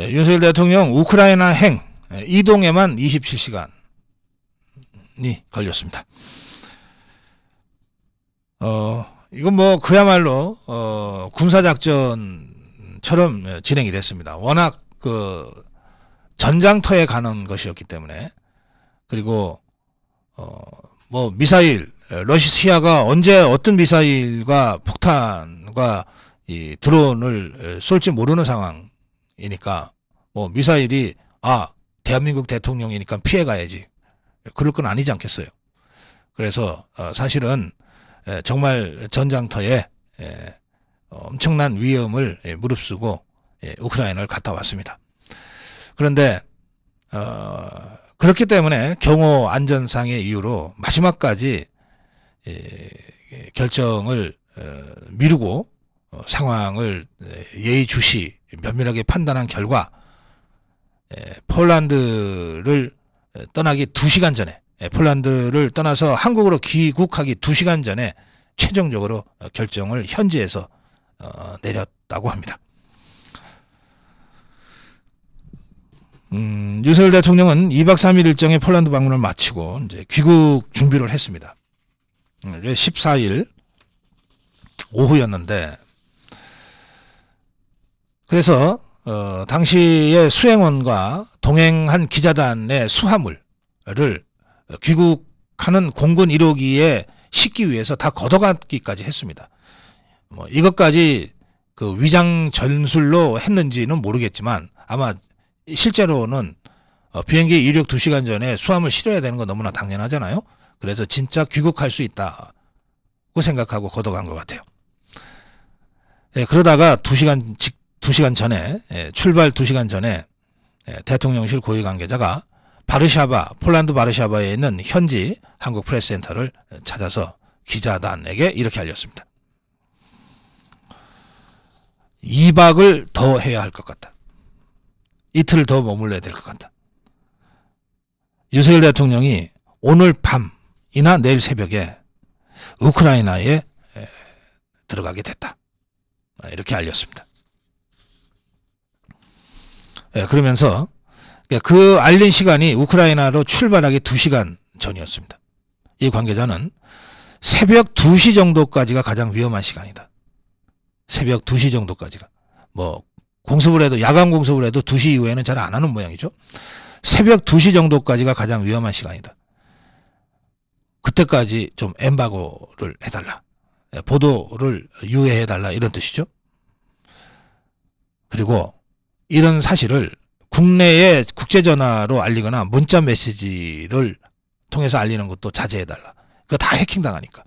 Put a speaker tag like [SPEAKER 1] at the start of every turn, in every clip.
[SPEAKER 1] 예, 윤석열 대통령 우크라이나 행 예, 이동에만 27시간이 걸렸습니다. 어, 이건 뭐 그야말로 어, 군사작전처럼 예, 진행이 됐습니다. 워낙 그 전장터에 가는 것이었기 때문에 그리고 어, 뭐 미사일 예, 러시아가 언제 어떤 미사일과 폭탄과 이 드론을 쏠지 모르는 상황이니까 뭐 미사일이 아 대한민국 대통령이니까 피해가야지 그럴 건 아니지 않겠어요. 그래서 어, 사실은 에, 정말 전장터에 에, 엄청난 위험을 에, 예, 무릅쓰고 에, 예, 우크라이나를 갔다 왔습니다. 그런데 어, 그렇기 때문에 경호 안전상의 이유로 마지막까지 에, 예, 결정을 어, 미루고 어, 상황을 에, 예의주시 면밀하게 판단한 결과 폴란드를 떠나기 2시간 전에 폴란드를 떠나서 한국으로 귀국하기 2시간 전에 최종적으로 어, 결정을 현지에서 어, 내렸다고 합니다. 음, 윤석열 대통령은 2박 3일 일정의 폴란드 방문을 마치고 이제 귀국 준비를 했습니다. 14일 음, 오후였는데 그래서 어, 당시의 수행원과 동행한 기자단의 수화물을 귀국하는 공군 1호기에 싣기 위해서 다걷어갔기까지 했습니다. 뭐 이것까지 그 위장 전술로 했는지는 모르겠지만 아마 실제로는 어, 비행기 이륙 2시간 전에 수함물 실어야 되는 건 너무나 당연하잖아요. 그래서 진짜 귀국할 수 있다고 생각하고 걷어간 것 같아요. 예, 그러다가 2시간 직, 2시간 전에 예, 출발 2시간 전에 예, 대통령실 고위 관계자가 바르샤바 폴란드 바르샤바에 있는 현지 한국 프레스센터를 찾아서 기자단에게 이렇게 알렸습니다. 2박을 더 해야 할 것 같다. 이틀 더 머물러야 될 것 같다. 윤석열 대통령이 오늘 밤이나 내일 새벽에 우크라이나에 예, 들어가게 됐다. 아, 이렇게 알렸습니다. 예, 그러면서 예, 그 알린 시간이 우크라이나로 출발하기 2시간 전이었습니다. 이 관계자는 새벽 2시 정도까지가 가장 위험한 시간이다. 새벽 2시 정도까지가. 뭐 공습을 해도 야간 공습을 해도 2시 이후에는 잘 안 하는 모양이죠. 새벽 2시 정도까지가 가장 위험한 시간이다. 그때까지 좀 엠바고를 해달라. 예, 보도를 유예해달라 이런 뜻이죠. 그리고 이런 사실을 국내에 국제전화로 알리거나 문자 메시지를 통해서 알리는 것도 자제해달라. 그거 다 해킹당하니까.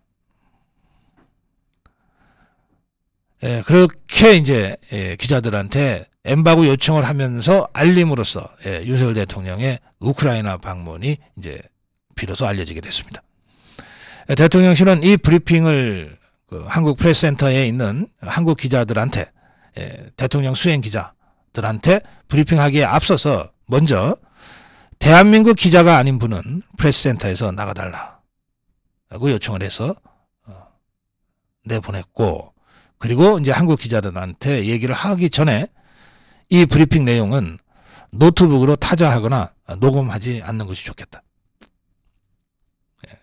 [SPEAKER 1] 예, 그렇게 이제 예, 기자들한테 엠바고 요청을 하면서 알림으로써 예, 윤석열 대통령의 우크라이나 방문이 이제 비로소 알려지게 됐습니다. 예, 대통령실은 이 브리핑을 그 한국 프레스센터에 있는 한국 기자들한테 예, 대통령 수행 기자 들한테 브리핑하기에 앞서서 먼저 대한민국 기자가 아닌 분은 프레스센터에서 나가달라고 요청을 해서 어, 내보냈고 그리고 이제 한국 기자들한테 얘기를 하기 전에 이 브리핑 내용은 노트북으로 타자하거나 녹음하지 않는 것이 좋겠다. 예,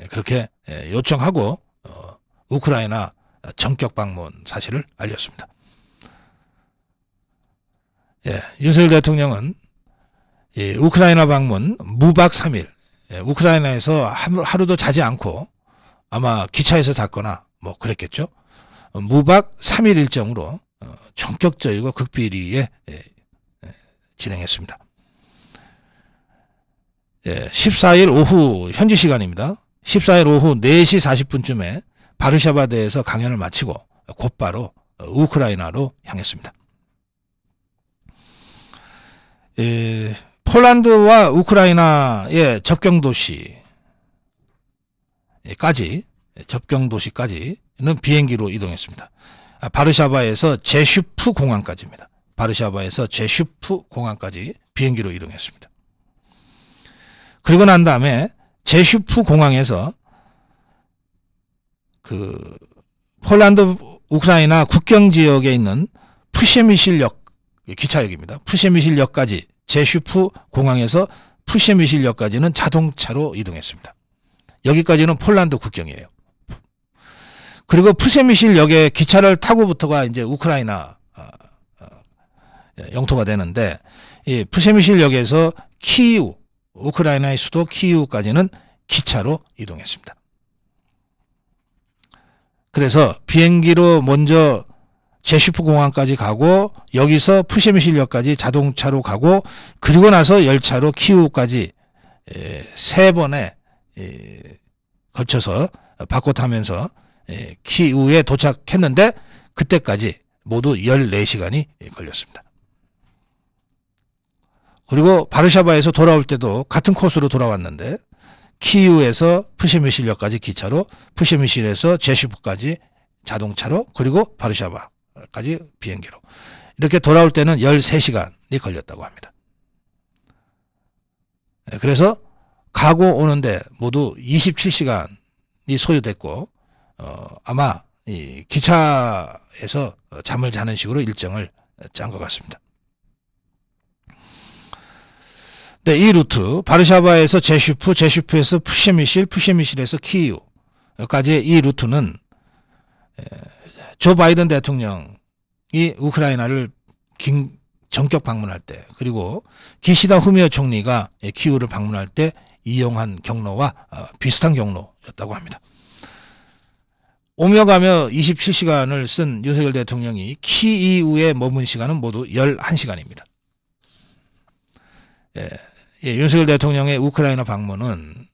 [SPEAKER 1] 예, 그렇게 예, 요청하고 어, 우크라이나 전격 방문 사실을 알렸습니다. 예, 윤석열 대통령은 예, 우크라이나 방문 무박 3일 예, 우크라이나에서 하루, 하루도 자지 않고 아마 기차에서 잤거나 뭐 그랬겠죠. 어, 무박 3일 일정으로 어, 전격적이고 극비리에 예, 예 진행했습니다. 예, 14일 오후 현지 시간입니다. 14일 오후 4시 40분쯤에 바르샤바대에서 강연을 마치고 곧바로 우크라이나로 향했습니다. 예, 폴란드와 우크라이나의 접경 도시까지 예, 예, 접경 도시까지는 비행기로 이동했습니다. 아, 바르샤바에서 제슈프 공항까지입니다. 바르샤바에서 제슈프 공항까지 비행기로 이동했습니다. 그리고 난 다음에 제슈프 공항에서 그 폴란드 우크라이나 국경 지역에 있는 푸시미실역 예, 기차역입니다. 푸시미실역까지 제슈프 공항에서 푸시미실역까지는 자동차로 이동했습니다. 여기까지는 폴란드 국경이에요. 그리고 푸세미실역에 기차를 타고부터가 이제 우크라이나 아, 아, 예, 영토가 되는데 이 푸세미실역에서 키우 우크라이나의 수도 키우까지는 기차로 이동했습니다. 그래서 비행기로 먼저 제슈프 공항까지 가고 여기서 푸시미실역까지 자동차로 가고 그리고 나서 열차로 키우까지 세 번에 거쳐서 바꿔 타면서 키우에 도착했는데 그때까지 모두 14시간이 걸렸습니다. 그리고 바르샤바에서 돌아올 때도 같은 코스로 돌아왔는데 키우에서 푸시미실역까지 기차로 푸시미실에서 제슈프까지 자동차로 그리고 바르샤바 아, 까지 비행기로. 이렇게 돌아올 때는 13시간이 걸렸다고 합니다. 예, 그래서 가고 오는데 모두 27시간이 소요됐고 어, 아마 이 기차에서 잠을 자는 식으로 일정을 짠 것 같습니다. 네, 이 루트 바르샤바에서 제슈프, 제슈프에서 푸시미실, 푸시미실에서 키이우까지의 이 루트는 조 바이든 대통령이 우크라이나를 긴, 전격 방문할 때 그리고 기시다 후미오 총리가 예, 키우를 방문할 때 이용한 경로와 어, 비슷한 경로였다고 합니다. 오며 가며 27시간을 쓴 윤석열 대통령이 키 이후에 머문 시간은 모두 11시간입니다. 예, 예, 윤석열 대통령의 우크라이나 방문은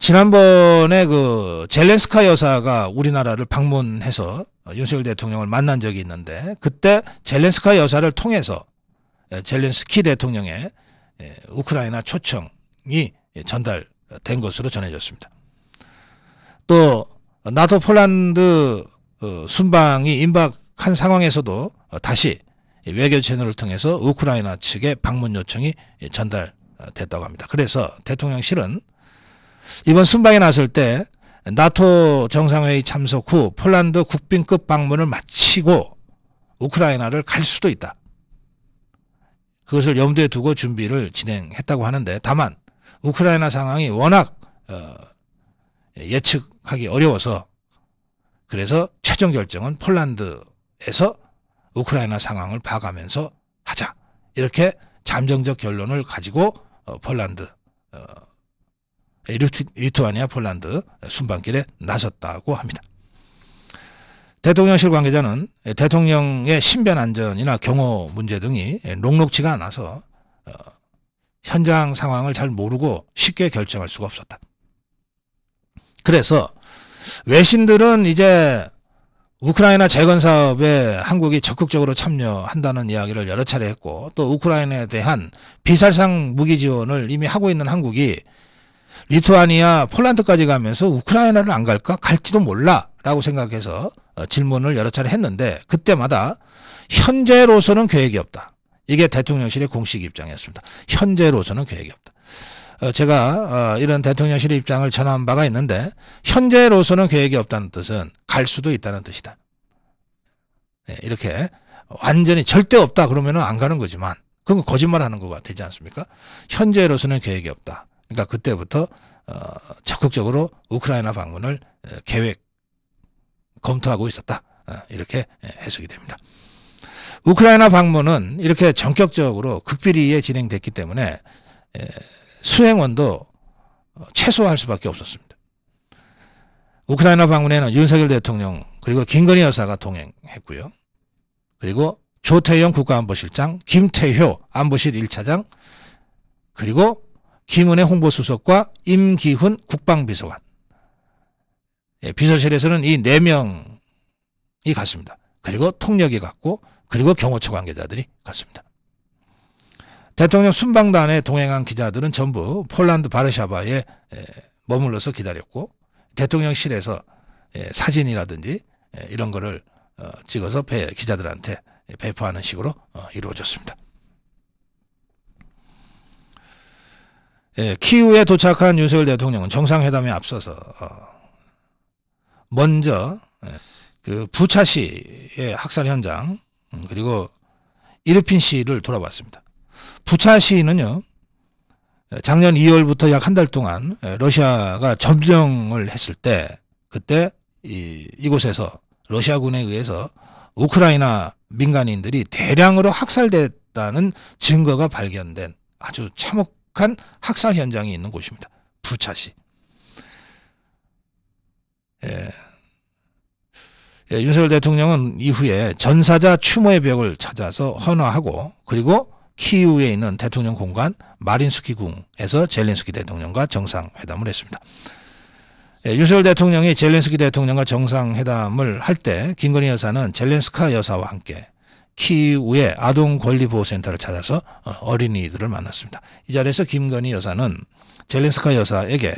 [SPEAKER 1] 지난번에 그 젤렌스카 여사가 우리나라를 방문해서 윤석열 대통령을 만난 적이 있는데 그때 젤렌스카 여사를 통해서 예, 젤렌스키 대통령의 예, 우크라이나 초청이 전달된 것으로 전해졌습니다. 또 나토 폴란드 어, 순방이 임박한 상황에서도 다시 외교 채널을 통해서 우크라이나 측의 방문 요청이 전달됐다고 합니다. 그래서 대통령실은 이번 순방에 나설 때 나토 정상회의 참석 후 폴란드 국빈급 방문을 마치고 우크라이나를 갈 수도 있다. 그것을 염두에 두고 준비를 진행했다고 하는데 다만 우크라이나 상황이 워낙 어 예측하기 어려워서 그래서 최종 결정은 폴란드에서 우크라이나 상황을 봐가면서 하자 이렇게 잠정적 결론을 가지고 어, 폴란드 어 리투, 아니아 폴란드 순방길에 나섰다고 합니다. 대통령실 관계자는 대통령의 신변 안전이나 경호 문제 등이 녹록치가 않아서 어, 현장 상황을 잘 모르고 쉽게 결정할 수가 없었다. 그래서 외신들은 이제 우크라이나 재건 사업에 한국이 적극적으로 참여한다는 이야기를 여러 차례 했고 또 우크라이나에 대한 비살상 무기 지원을 이미 하고 있는 한국이 리투아니아, 폴란드까지 가면서 우크라이나를 안 갈까? 갈지도 몰라라고 생각해서 어, 질문을 여러 차례 했는데 그때마다 현재로서는 계획이 없다. 이게 대통령실의 공식 입장이었습니다. 현재로서는 계획이 없다. 어, 제가 어, 이런 대통령실의 입장을 전한 바가 있는데 현재로서는 계획이 없다는 뜻은 갈 수도 있다는 뜻이다. 네, 이렇게 완전히 절대 없다 그러면 안 가는 거지만 그건 거짓말하는 거가 되지 않습니까? 현재로서는 계획이 없다. 그러니까 그때부터 어, 적극적으로 우크라이나 방문을 어, 계획 검토하고 있었다. 어, 이렇게 예, 해석이 됩니다. 우크라이나 방문은 이렇게 전격적으로 극비리에 진행됐기 때문에 예, 수행원도 어, 최소화할 수밖에 없었습니다. 우크라이나 방문에는 윤석열 대통령 그리고 김건희 여사가 동행했고요. 그리고 조태영 국가안보실장, 김태효 안보실 1차장, 그리고 김은혜 홍보수석과 임기훈 국방비서관. 예, 비서실에서는 이 네 명이 갔습니다. 그리고 통역이 갔고 그리고 경호처 관계자들이 갔습니다. 대통령 순방단에 동행한 기자들은 전부 폴란드 바르샤바에 예, 머물러서 기다렸고 대통령실에서 예, 사진이라든지 예, 이런 거를 어, 찍어서 기자들한테 배포하는 식으로 어, 이루어졌습니다. 예, 키우에 도착한 윤석열 대통령은 정상회담에 앞서서 어, 먼저 예, 그 부차시의 학살 현장 음, 그리고 이르핀 시를 돌아봤습니다. 부차시는요 예, 작년 2월부터 약 한 달 동안 예, 러시아가 점령을 했을 때 그때 이, 이곳에서 러시아군에 의해서 우크라이나 민간인들이 대량으로 학살됐다는 증거가 발견된 아주 참혹 혹한 학살 현장이 있는 곳입니다. 부차시. 예. 예, 윤석열 대통령은 이후에 전사자 추모의 벽을 찾아서 헌화하고 그리고 키우에 있는 대통령 공간 마린스키 궁에서 젤렌스키 대통령과 정상회담을 했습니다. 예, 윤석열 대통령이 젤렌스키 대통령과 정상회담을 할 때 김건희 여사는 젤렌스카 여사와 함께 키우의 아동권리보호센터를 찾아서 어, 어린이들을 만났습니다. 이 자리에서 김건희 여사는 젤렌스카 여사에게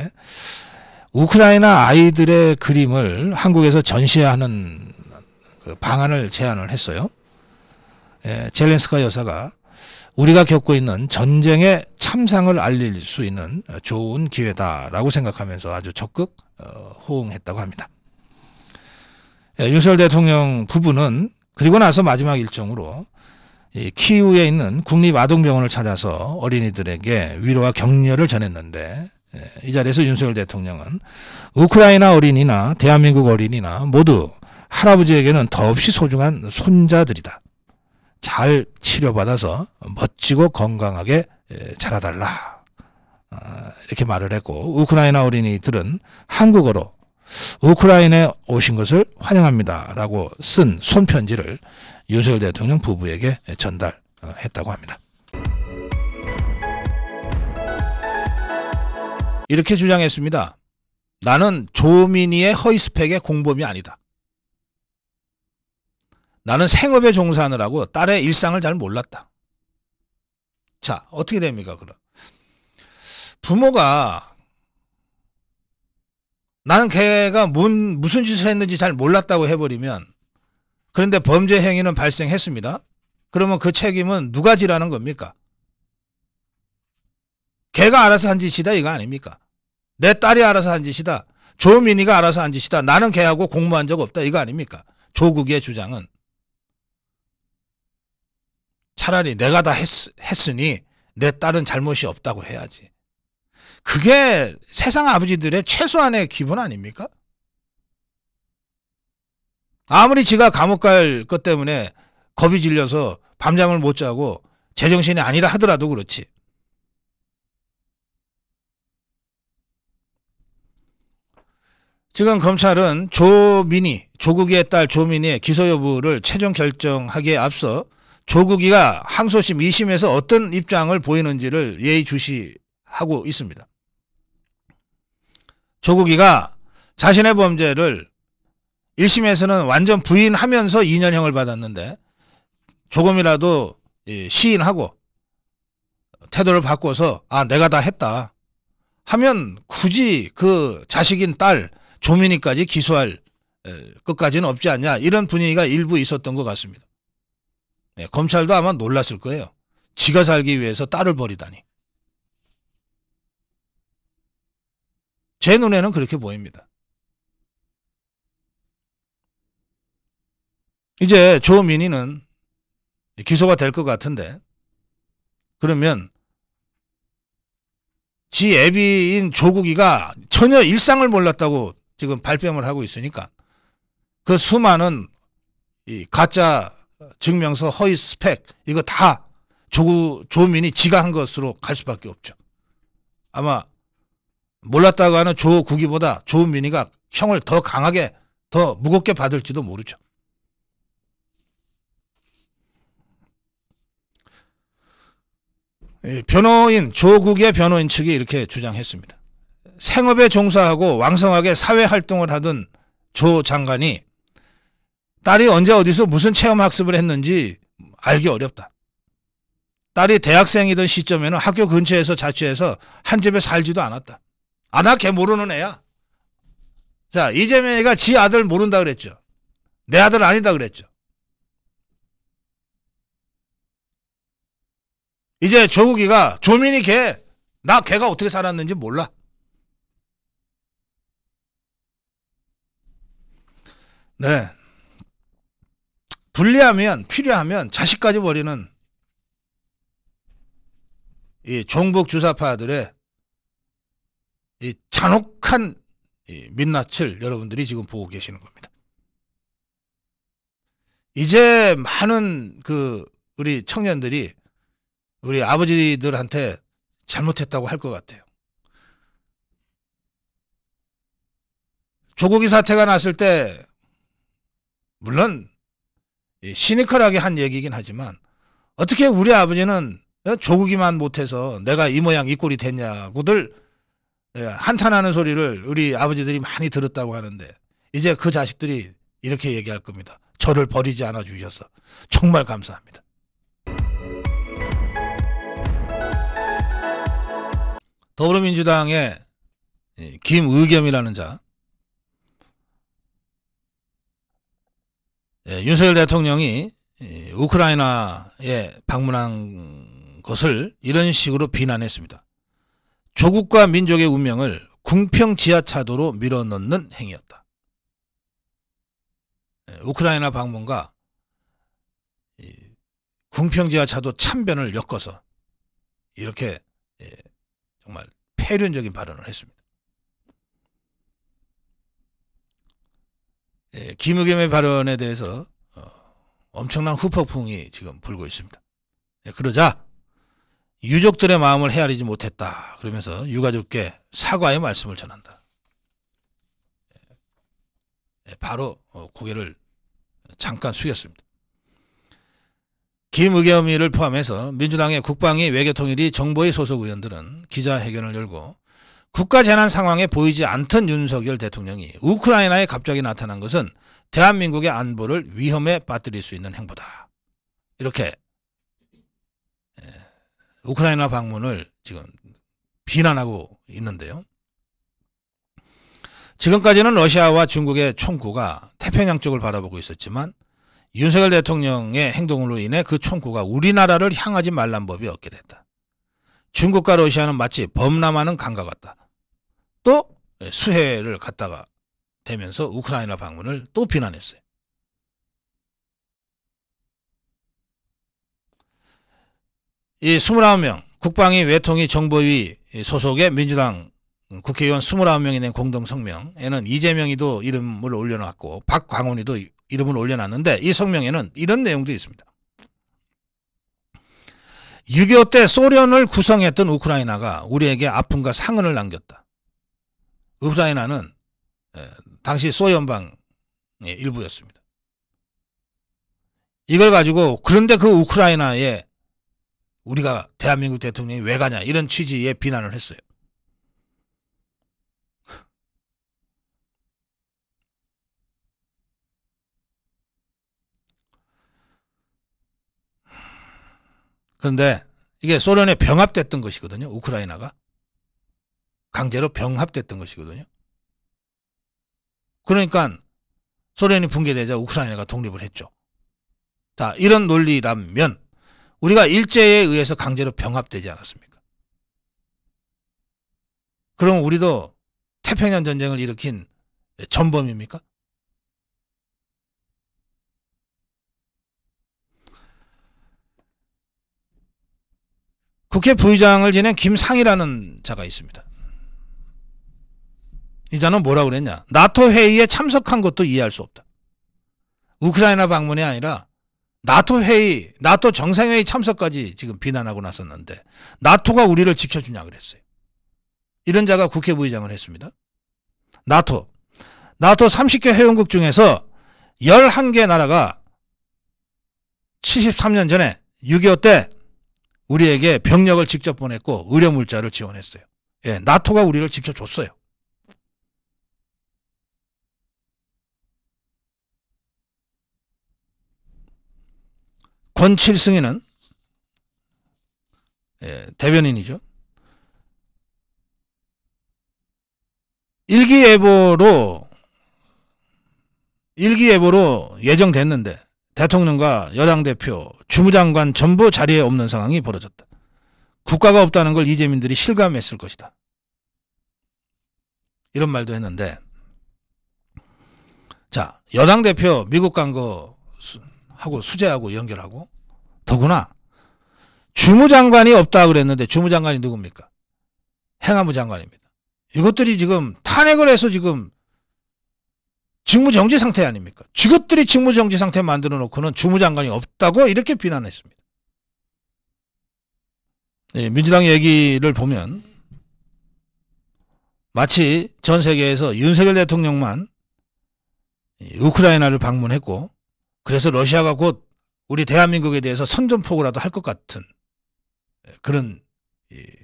[SPEAKER 1] 우크라이나 아이들의 그림을 한국에서 전시 하는 그 방안을 제안을 했어요. 예, 젤렌스카 여사가 우리가 겪고 있는 전쟁의 참상을 알릴 수 있는 좋은 기회다라고 생각하면서 아주 적극 어, 호응했다고 합니다. 예, 윤석열 대통령 부부는 그리고 나서 마지막 일정으로 이 키우에 있는 국립아동병원을 찾아서 어린이들에게 위로와 격려를 전했는데 예, 이 자리에서 윤석열 대통령은 우크라이나 어린이나 대한민국 어린이나 모두 할아버지에게는 더없이 소중한 손자들이다. 잘 치료받아서 멋지고 건강하게 예, 자라달라. 아, 이렇게 말을 했고 우크라이나 어린이들은 한국어로 우크라이나에 오신 것을 환영합니다. 라고 쓴 손편지를 윤석열 대통령 부부에게 전달했다고 합니다. 이렇게 주장했습니다. 나는 조민희의 허위스펙의 공범이 아니다. 나는 생업에 종사하느라고 딸의 일상을 잘 몰랐다. 자, 어떻게 됩니까, 그럼? 부모가 나는 걔가 뭔, 무슨 짓을 했는지 잘 몰랐다고 해버리면 그런데 범죄 행위는 발생했습니다. 그러면 그 책임은 누가 지라는 겁니까? 걔가 알아서 한 짓이다 이거 아닙니까? 내 딸이 알아서 한 짓이다. 조민이가 알아서 한 짓이다. 나는 걔하고 공모한 적 없다 이거 아닙니까? 조국의 주장은. 차라리 내가 다 했, 으니내 딸은 잘못이 없다고 해야지. 그게 세상 아버지들의 최소한의 기분 아닙니까? 아무리 지가 감옥 갈 것 때문에 겁이 질려서 밤잠을 못 자고 제정신이 아니라 하더라도 그렇지. 지금 검찰은 조민희, 조국의 딸 조민희의 기소 여부를 최종 결정하기에 앞서 조국이가 항소심 2심에서 어떤 입장을 보이는지를 예의주시하고 있습니다. 조국이가 자신의 범죄를 1심에서는 완전 부인하면서 2년형을 받았는데 조금이라도 시인하고 태도를 바꿔서 아 내가 다 했다 하면 굳이 그 자식인 딸 조민희까지 기소할 끝까지는 없지 않냐 이런 분위기가 일부 있었던 것 같습니다. 네, 검찰도 아마 놀랐을 거예요. 지가 살기 위해서 딸을 버리다니. 제 눈에는 그렇게 보입니다. 이제 조민희는 기소가 될 것 같은데 그러면 지 애비인 조국이가 전혀 일상을 몰랐다고 지금 발뺌을 하고 있으니까 그 수많은 이 가짜 증명서 허위 스펙 이거 다 조국 조민이 지가 한 것으로 갈 수밖에 없죠. 아마 몰랐다고 하는 조국이보다 조민희가 형을 더 강하게 더 무겁게 받을지도 모르죠. 예, 변호인 조국의 변호인 측이 이렇게 주장했습니다. 생업에 종사하고 왕성하게 사회활동을 하던 조 장관이 딸이 언제 어디서 무슨 체험학습을 했는지 알기 어렵다. 딸이 대학생이던 시점에는 학교 근처에서 자취해서 한 집에 살지도 않았다. 아, 나 걔 모르는 애야. 자, 이재명이가 지 아들 모른다 그랬죠. 내 아들 아니다 그랬죠. 이제 조국이가 조민이 걔, 나 걔가 어떻게 살았는지 몰라. 네. 불리하면, 필요하면 자식까지 버리는 이 종북 주사파들의 이 잔혹한 이 민낯을 여러분들이 지금 보고 계시는 겁니다. 이제 많은 그 우리 청년들이 우리 아버지들한테 잘못했다고 할 것 같아요. 조국이 사태가 났을 때 물론 시니컬하게 한 얘기긴 이 하지만 어떻게 우리 아버지는 조국이만 못해서 내가 이 모양 이 꼴이 됐냐고들 예, 한탄하는 소리를 우리 아버지들이 많이 들었다고 하는데 이제 그 자식들이 이렇게 얘기할 겁니다. 저를 버리지 않아 주셔서 정말 감사합니다. 더불어민주당의 김의겸이라는 자 예, 윤석열 대통령이 우크라이나에 방문한 것을 이런 식으로 비난했습니다. 조국과 민족의 운명을 궁평 지하차도로 밀어넣는 행위였다. 예, 우크라이나 방문과 궁평 지하차도 참변을 엮어서 이렇게 예, 정말 폐륜적인 발언을 했습니다. 예, 김우겸의 발언에 대해서 어, 엄청난 후폭풍이 지금 불고 있습니다. 그러자 유족들의 마음을 헤아리지 못했다. 그러면서 유가족께 사과의 말씀을 전한다. 예, 바로 어, 고개를 잠깐 숙였습니다. 김의겸이를 포함해서 민주당의 국방위 외교통일위 정보의 소속 의원들은 기자회견을 열고 국가재난 상황에 보이지 않던 윤석열 대통령이 우크라이나에 갑자기 나타난 것은 대한민국의 안보를 위험에 빠뜨릴 수 있는 행보다. 이렇게 우크라이나 방문을 지금 비난하고 있는데요. 지금까지는 러시아와 중국의 총구가 태평양 쪽을 바라보고 있었지만 윤석열 대통령의 행동으로 인해 그 총구가 우리나라를 향하지 말란 법이 없게 됐다. 중국과 러시아는 마치 범람하는 강과 같다. 또 수해를 갔다가 되면서 우크라이나 방문을 또 비난했어요. 이 29명 국방위 외통위 정보위 소속의 민주당 국회의원 29명이 낸 공동성명에는 이재명이도 이름을 올려놨고 박광훈이도 이름을 올려놨는데 이 성명에는 이런 내용도 있습니다. 6.25 때 소련을 구성했던 우크라이나가 우리에게 아픔과 상흔을 남겼다. 우크라이나는 예, 당시 소연방 일부였습니다. 이걸 가지고 그런데 그 우크라이나에 우리가 대한민국 대통령이 왜 가냐 이런 취지의 비난을 했어요.
[SPEAKER 2] 그런데 이게 소련에 병합됐던
[SPEAKER 1] 것이거든요. 우크라이나가 강제로 병합됐던 것이거든요. 그러니까 소련이 붕괴되자 우크라이나가 독립을 했죠. 자, 이런 논리라면 우리가 일제에 의해서 강제로 병합되지 않았습니까? 그럼 우리도 태평양 전쟁을 일으킨 전범입니까? 국회 부의장을 지낸 김상이라는 자가 있습니다. 이 자는 뭐라고 그랬냐. 나토 회의에 참석한 것도 이해할 수 없다. 우크라이나 방문이 아니라 나토 회의, 나토 정상회의 참석까지 지금 비난하고 나섰는데 나토가 우리를 지켜주냐 그랬어요. 이런 자가 국회 부의장을 했습니다. 나토. 나토 30개 회원국 중에서 11개 나라가 73년 전에 6.25 때 우리에게 병력을 직접 보냈고 의료 물자를 지원했어요. 예, 나토가 우리를 지켜줬어요. 권칠 승에는 예, 대변인이죠. 일기예보로 일기예보로 예정됐는데 대통령과 여당 대표, 주무장관 전부 자리에 없는 상황이 벌어졌다. 국가가 없다는 걸 이재민들이 실감했을 것이다. 이런 말도 했는데 자 여당 대표 미국 간 거 하고 수재하고 연결하고 더구나 주무장관이 없다 그랬는데 주무장관이 누굽니까? 행안부 장관입니다. 이것들이 지금 탄핵을 해서 지금 직무정지 상태 아닙니까? 직업들이 직무정지 상태 만들어 놓고는 주무장관이 없다고 이렇게 비난했습니다. 네, 민주당 얘기를 보면 마치 전 세계에서 윤석열 대통령만 우크라이나를 방문했고 그래서 러시아가 곧 우리 대한민국에 대해서 선전포고라도 할 것 같은 그런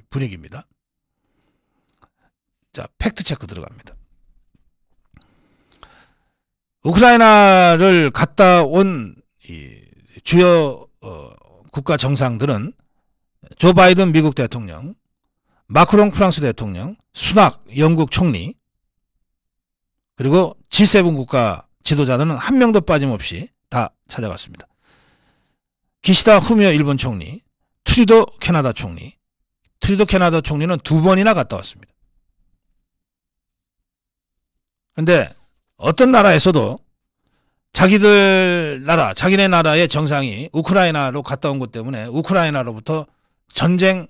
[SPEAKER 1] 분위기입니다. 자, 팩트 체크 들어갑니다. 우크라이나를 갔다 온 주요 어, 국가 정상들은 조 바이든 미국 대통령, 마크롱 프랑스 대통령, 수낙 영국 총리, 그리고 G7 국가 지도자들은 한 명도 빠짐없이 다 찾아갔습니다. 기시다 후미오 일본 총리, 트리도 캐나다 총리, 트리도 캐나다 총리는 두 번이나 갔다 왔습니다. 근데 어떤 나라에서도 자기들 나라, 자기네 나라의 정상이 우크라이나로 갔다 온 것 때문에 우크라이나로부터 전쟁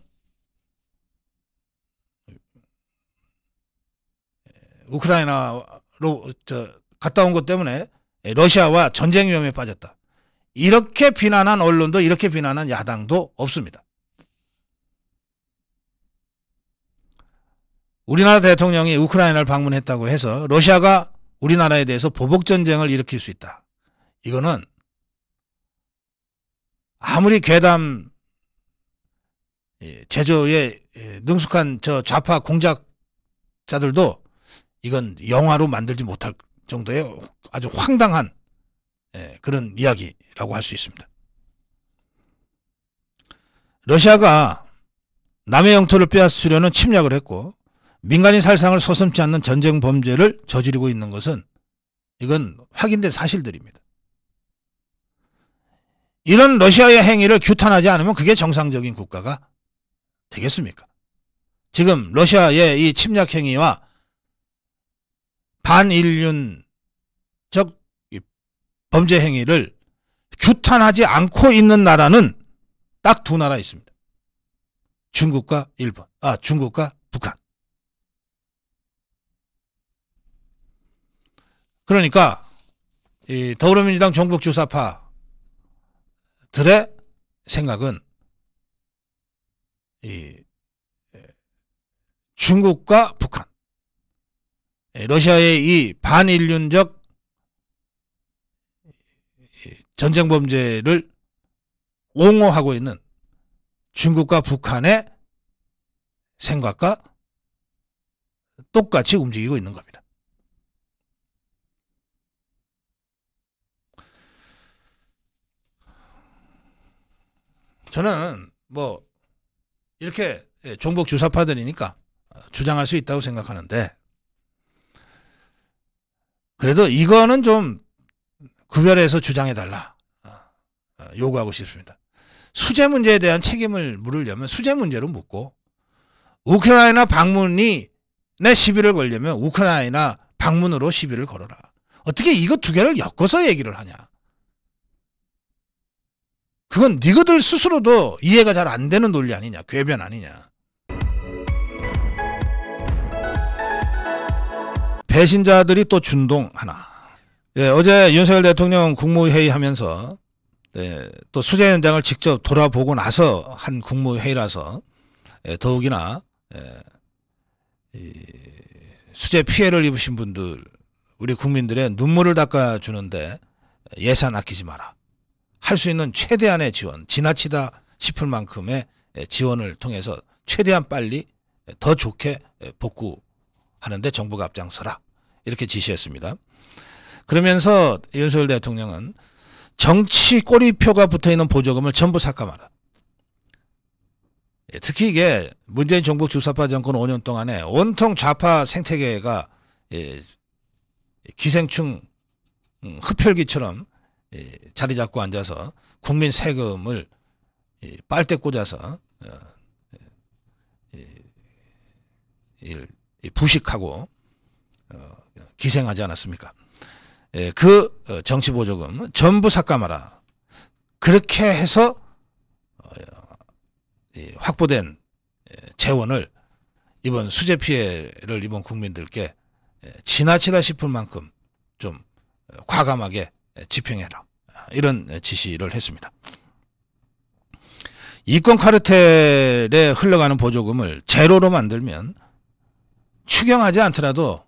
[SPEAKER 1] 우크라이나로 갔다 온 것 때문에 러시아와 전쟁 위험에 빠졌다. 이렇게 비난한 언론도 이렇게 비난한 야당도 없습니다. 우리나라 대통령이 우크라이나를 방문했다고 해서 러시아가 우리나라에 대해서 보복전쟁을 일으킬 수 있다. 이거는 아무리 괴담 예, 제조에 예, 능숙한 저 좌파 공작자들도 이건 영화로 만들지 못할 정도의 아주 황당한 예, 그런 이야기라고 할 수 있습니다. 러시아가 남의 영토를 빼앗으려는 침략을 했고 민간인 살상을 서슴지 않는 전쟁 범죄를 저지르고 있는 것은 이건 확인된 사실들입니다. 이런 러시아의 행위를 규탄하지 않으면 그게 정상적인 국가가 되겠습니까? 지금 러시아의 이 침략 행위와 반인륜 범죄 행위를 규탄하지 않고 있는 나라는 딱 두 나라 있습니다. 중국과 일본. 아, 중국과 북한. 그러니까 이 더불어민주당 종북주사파들의 생각은 이 중국과 북한, 러시아의 이 반인륜적 전쟁 범죄를 옹호하고 있는 중국과 북한의 생각과 똑같이 움직이고 있는 겁니다. 저는 뭐 이렇게 예, 종북 주사파들이니까 주장할 수 있다고 생각하는데 그래도 이거는 좀 구별해서 주장해달라. 어, 어, 요구하고 싶습니다. 수재 문제에 대한 책임을 물으려면 수재 문제로 묻고 우크라이나 방문이 내 시비를 걸려면 우크라이나 방문으로 시비를 걸어라. 어떻게 이거 두 개를 엮어서 얘기를 하냐. 그건 니그들 스스로도 이해가 잘 안 되는 논리 아니냐. 궤변 아니냐. 배신자들이 또 준동 하나. 예, 어제 윤석열 대통령 국무회의 하면서 예, 또 수재 현장을 직접 돌아보고 나서 한 국무회의라서 예, 더욱이나 예, 이 수재 피해를 입으신 분들 우리 국민들의 눈물을 닦아주는데 예산 아끼지 마라. 할 수 있는 최대한의 지원, 지나치다 싶을 만큼의 예, 지원을 통해서 최대한 빨리 더 좋게 예, 복구하는데 정부가 앞장서라. 이렇게 지시했습니다. 그러면서 윤석열 대통령은 정치 꼬리표가 붙어있는 보조금을 전부 삭감하라. 예, 특히 이게 문재인 정부 주사파 정권 5년 동안에 온통 좌파 생태계가 예, 기생충 음, 흡혈귀처럼 예, 자리 잡고 앉아서 국민 세금을 빨대 꽂아서 어, 부식하고 어, 기생하지 않았습니까? 예, 그 어, 정치보조금 전부 삭감하라. 그렇게 해서 어, 확보된 예, 재원을 이번 수재 피해를 입은 국민들께 예, 지나치다 싶을 만큼 좀 어, 과감하게 집행해라. 이런 지시를 했습니다. 이권 카르텔에 흘러가는 보조금을 제로로 만들면 추경하지 않더라도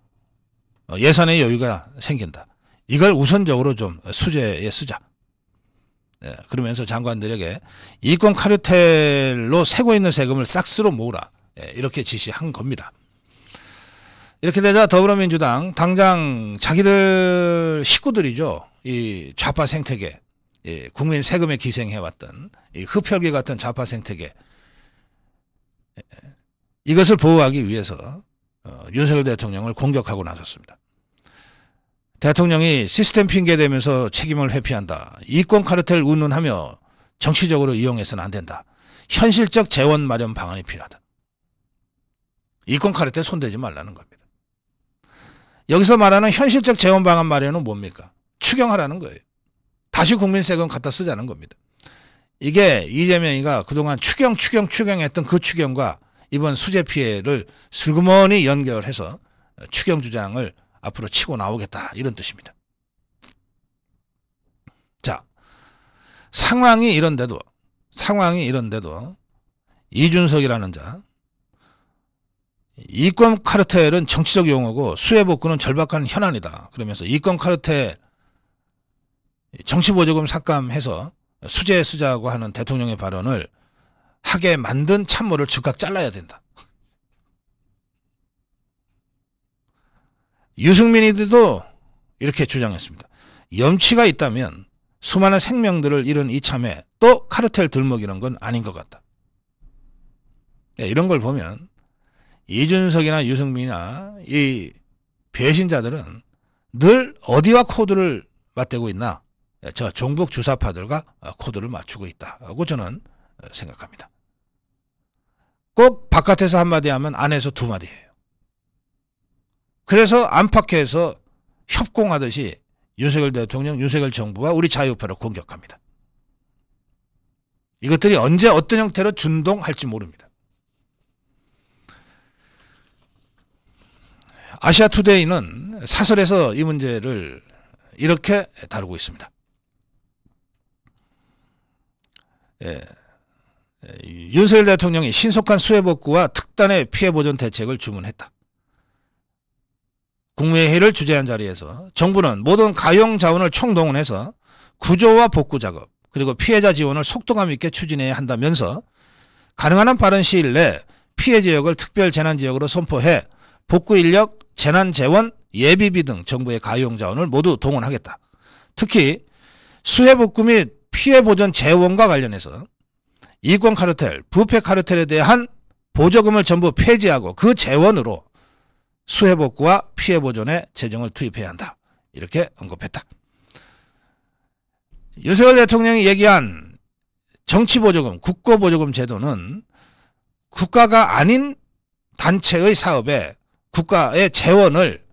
[SPEAKER 1] 예산의 여유가 생긴다. 이걸 우선적으로 좀 수제에 쓰자. 예, 그러면서 장관들에게 이권 카르텔로 세고 있는 세금을 싹쓸어 모으라. 예, 이렇게 지시한 겁니다. 이렇게 되자 더불어민주당 당장 자기들 식구들이죠. 이 좌파 생태계, 예, 국민 세금에 기생해왔던 이 흡혈귀 같은 좌파 생태계 예, 이것을 보호하기 위해서 어, 윤석열 대통령을 공격하고 나섰습니다. 대통령이 시스템 핑계대면서 책임을 회피한다. 이권 카르텔 운운하며 정치적으로 이용해서는 안 된다. 현실적 재원 마련 방안이 필요하다. 이권 카르텔 손대지 말라는 겁니다. 여기서 말하는 현실적 재원 방안 마련은 뭡니까? 추경하라는 거예요. 다시 국민 세금 갖다 쓰자는 겁니다. 이게 이재명이가 그동안 추경 추경 추경했던 그 추경과 이번 수재 피해를 슬그머니 연결해서 추경 주장을 앞으로 치고 나오겠다 이런 뜻입니다. 자 상황이 이런데도 상황이 이런데도 이준석이라는 자 이권 카르텔은 정치적 용어고 수혜 복구는 절박한 현안이다. 그러면서 이권 카르텔 정치보조금 삭감해서 수재 수자고 하는 대통령의 발언을 하게 만든 참모를 즉각 잘라야 된다. 유승민이들도 이렇게 주장했습니다. 염치가 있다면 수많은 생명들을 잃은 이참에 또 카르텔 들먹이는 건 아닌 것 같다. 네, 이런 걸 보면 이준석이나 유승민이나 이 배신자들은 늘 어디와 코드를 맞대고 있나? 네, 저 종북 주사파들과 코드를 맞추고 있다고 저는 생각합니다. 꼭 바깥에서 한마디 하면 안에서 두마디 해요. 그래서 안팎에서 협공하듯이 윤석열 대통령, 윤석열 정부와 우리 자유파를 공격합니다. 이것들이 언제 어떤 형태로 준동할지 모릅니다. 아시아투데이는 사설에서 이 문제를 이렇게 다루고 있습니다. 예, 예 윤석열 대통령이 신속한 수해복구와 특단의 피해보전 대책을 주문했다. 국무회의를 주재한 자리에서 정부는 모든 가용 자원을 총동원해서 구조와 복구 작업 그리고 피해자 지원을 속도감 있게 추진해야 한다면서 가능한 한 빠른 시일 내 피해 지역을 특별 재난 지역으로 선포해 복구 인력, 재난 재원, 예비비 등 정부의 가용 자원을 모두 동원하겠다. 특히 수해 복구 및 피해 보전 재원과 관련해서 이권 카르텔, 부패 카르텔에 대한 보조금을 전부 폐지하고 그 재원으로 수해복구와 피해보존에 재정을 투입해야 한다. 이렇게 언급했다. 윤석열 대통령이 얘기한 정치보조금, 국고보조금 제도는 국가가 아닌 단체의 사업에 국가의 재원을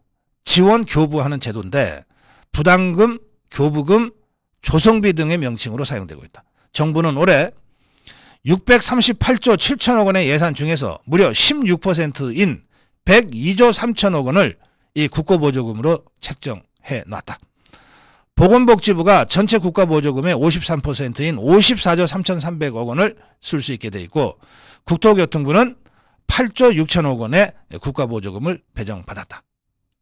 [SPEAKER 1] 지원 교부하는 제도인데 부담금, 교부금, 조성비 등의 명칭으로 사용되고 있다. 정부는 올해 638조 7천억 원의 예산 중에서 무려 16%인 102조 3천억 원을 이 국고보조금으로 책정해 놨다. 보건복지부가 전체 국가보조금의 53%인 54조 3,300억 원을 쓸 수 있게 돼 있고 국토교통부는 8조 6천억 원의 국가보조금을 배정받았다.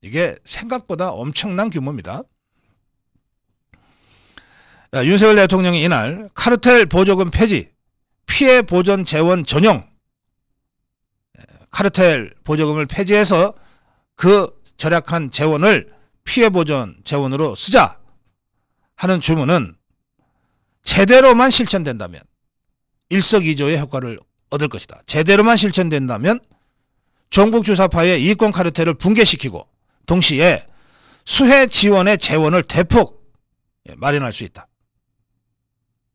[SPEAKER 1] 이게 생각보다 엄청난 규모입니다. 아, 윤석열 대통령이 이날 카르텔 보조금 폐지, 피해 보전 재원 전용 카르텔 보조금을 폐지해서 그 절약한 재원을 피해 보전 재원으로 쓰자 하는 주문은 제대로만 실천된다면 일석이조의 효과를 얻을 것이다. 제대로만 실천된다면 종북 주사파의 이권 카르텔을 붕괴시키고 동시에 수혜 지원의 재원을 대폭 예, 마련할 수 있다.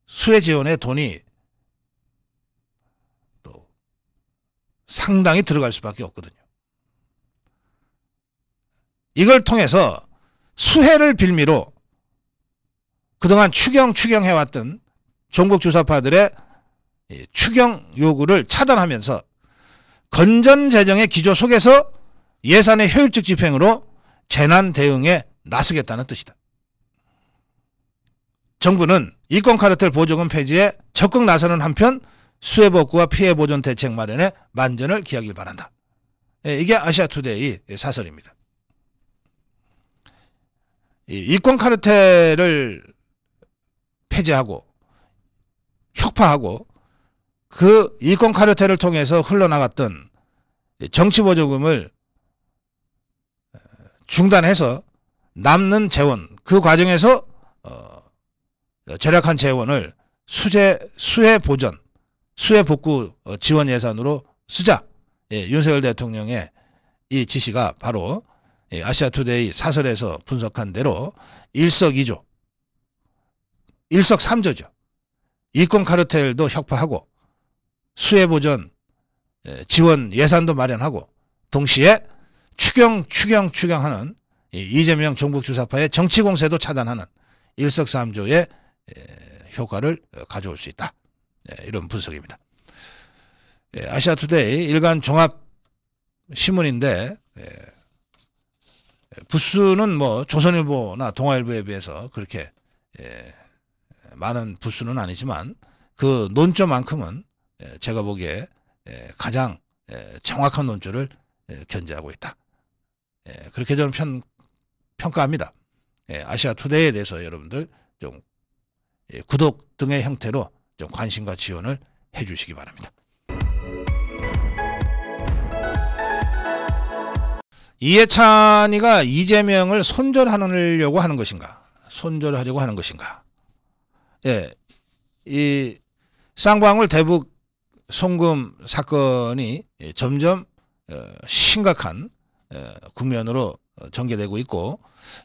[SPEAKER 1] 수혜 지원의 돈이 상당히 들어갈 수밖에 없거든요. 이걸 통해서 수혜를 빌미로 그동안 추경 추경해왔던 종북 주사파들의 추경 요구를 차단하면서 건전 재정의 기조 속에서 예산의 효율적 집행으로 재난 대응에 나서겠다는 뜻이다. 정부는 이권 카르텔 보조금 폐지에 적극 나서는 한편 수해복구와 피해 보존 대책 마련에 만전을 기하길 바란다. 예, 이게 아시아투데이 사설입니다. 이권 카르텔을 폐지하고 혁파하고 그 이권 카르텔을 통해서 흘러나갔던 정치 보조금을 중단해서 남는 재원 그 과정에서 어, 절약한 재원을 수재 수해 보전 수해 복구 어, 지원 예산으로 쓰자. 예, 윤석열 대통령의 이 지시가 바로 예, 아시아투데이 사설에서 분석한 대로 일석이조, 일석삼조죠. 이권 카르텔도 혁파하고 수해보전 예, 지원 예산도 마련하고 동시에 추경 추경 추경하는 이재명 종북 주사파의 정치 공세도 차단하는 일석삼조의 예, 효과를 어, 가져올 수 있다. 예, 이런 분석입니다. 예, 아시아투데이 일간 종합 신문인데 예, 부수는 뭐 조선일보나 동아일보에 비해서 그렇게 예, 많은 부수는 아니지만 그 논조만큼은 예, 제가 보기에 예, 가장 예, 정확한 논조를 견제하고 있다. 그렇게 저는 편, 평가합니다. 아시아투데이에 대해서 여러분들 좀 구독 등의 형태로 좀 관심과 지원을 해주시기 바랍니다. 이해찬이가 이재명을 손절하려고 하는 것인가? 손절하려고 하는 것인가? 예. 이 쌍방울 대북 송금 사건이 점점 어, 심각한 어, 국면으로 전개되고 있고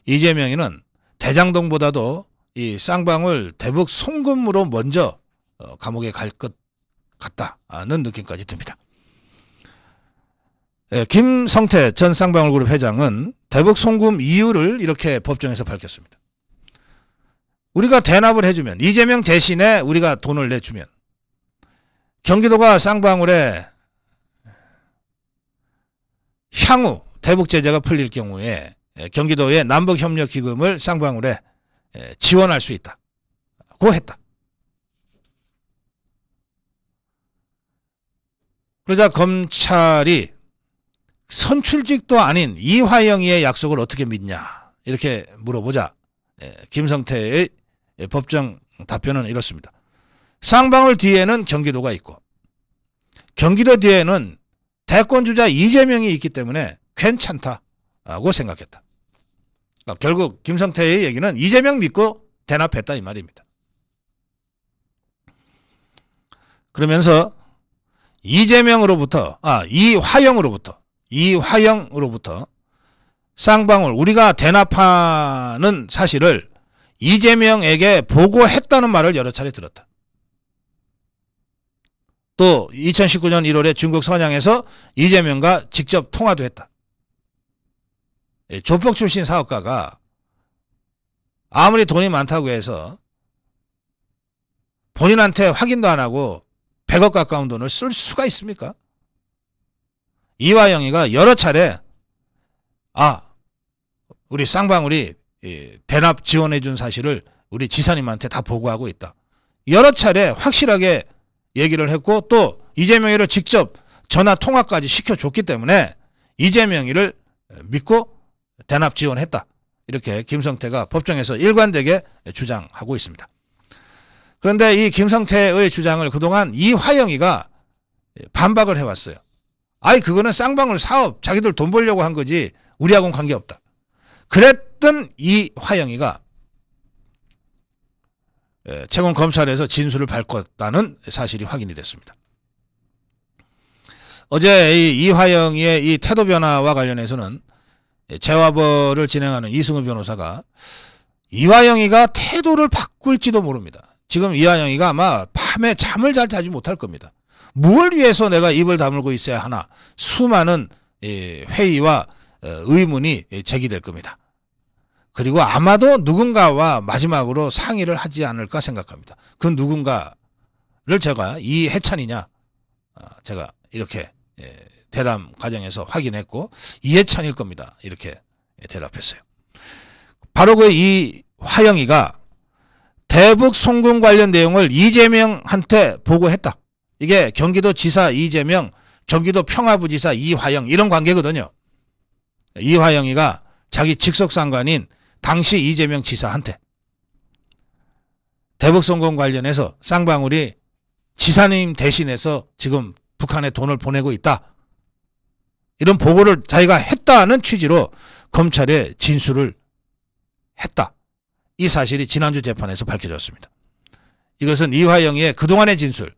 [SPEAKER 1] 이재명이는 대장동보다도 이 쌍방울 대북 송금으로 먼저 어, 감옥에 갈 것 같다는 느낌까지 듭니다. 예, 김성태 전 쌍방울그룹 회장은 대북 송금 이유를 이렇게 법정에서 밝혔습니다. 우리가 대납을 해주면 이재명 대신에 우리가 돈을 내주면 경기도가 쌍방울에 향후 대북 제재가 풀릴 경우에 예, 경기도의 남북협력기금을 쌍방울에 예, 지원할 수 있다. 고 했다. 그러자 검찰이 선출직도 아닌 이화영의 약속을 어떻게 믿냐 이렇게 물어보자 예, 김성태의 법정 답변은 이렇습니다. 쌍방울 뒤에는 경기도가 있고 경기도 뒤에는 대권주자 이재명이 있기 때문에 괜찮다고 생각했다. 그러니까 결국 김성태의 얘기는 이재명 믿고 대납했다 이 말입니다. 그러면서 이재명으로부터 아 이화영으로부터 이화영으로부터 쌍방울 우리가 대납하는 사실을 이재명에게 보고했다는 말을 여러 차례 들었다. 또 2019년 1월에 중국 선양에서 이재명과 직접 통화도 했다. 예, 조폭 출신 사업가가 아무리 돈이 많다고 해서 본인한테 확인도 안 하고 100억 가까운 돈을 쓸 수가 있습니까? 이화영이가 여러 차례 아 우리 쌍방울이 대납 지원해 준 사실을 우리 지사님한테 다 보고하고 있다. 여러 차례 확실하게 얘기를 했고 또 이재명이를 직접 전화 통화까지 시켜줬기 때문에 이재명이를 믿고 대납 지원했다. 이렇게 김성태가 법정에서 일관되게 주장하고 있습니다. 그런데 이 김성태의 주장을 그동안 이화영이가 반박을 해왔어요. 아이 그거는 쌍방울 사업 자기들 돈 벌려고 한 거지 우리하고는 관계없다. 그랬던 이화영이가 최근 예, 검찰에서 진술을 밝혔다는 사실이 확인이 됐습니다. 어제 이 이화영의 이 태도 변화와 관련해서는 예, 재화벌을 진행하는 이승우 변호사가 이화영이가 태도를 바꿀지도 모릅니다. 지금 이완영이가 아마 밤에 잠을 잘 자지 못할 겁니다. 무 위해서 내가 입을 다물고 있어야 하나 수많은 예, 회의와 어, 의문이 예, 제기될 겁니다. 그리고 아마도 누군가와 마지막으로 상의를 하지 않을까 생각합니다. 그 누군가를 제가 이 해찬이냐 아, 제가 이렇게 예, 대담 과정에서 확인했고 이해찬일 겁니다. 이렇게 대답했어요. 바로 그 이 화영이가 대북 송금 관련 내용을 이재명한테 보고했다. 이게 경기도 지사 이재명, 경기도 평화부지사 이화영 이런 관계거든요. 이화영이가 자기 직속 상관인 당시 이재명 지사한테 대북 송금 관련해서 쌍방울이 지사님 대신해서 지금 북한에 돈을 보내고 있다. 이런 보고를 자기가 했다는 취지로 검찰에 진술을 했다. 이 사실이 지난주 재판에서 밝혀졌습니다. 이것은 이화영의 그동안의 진술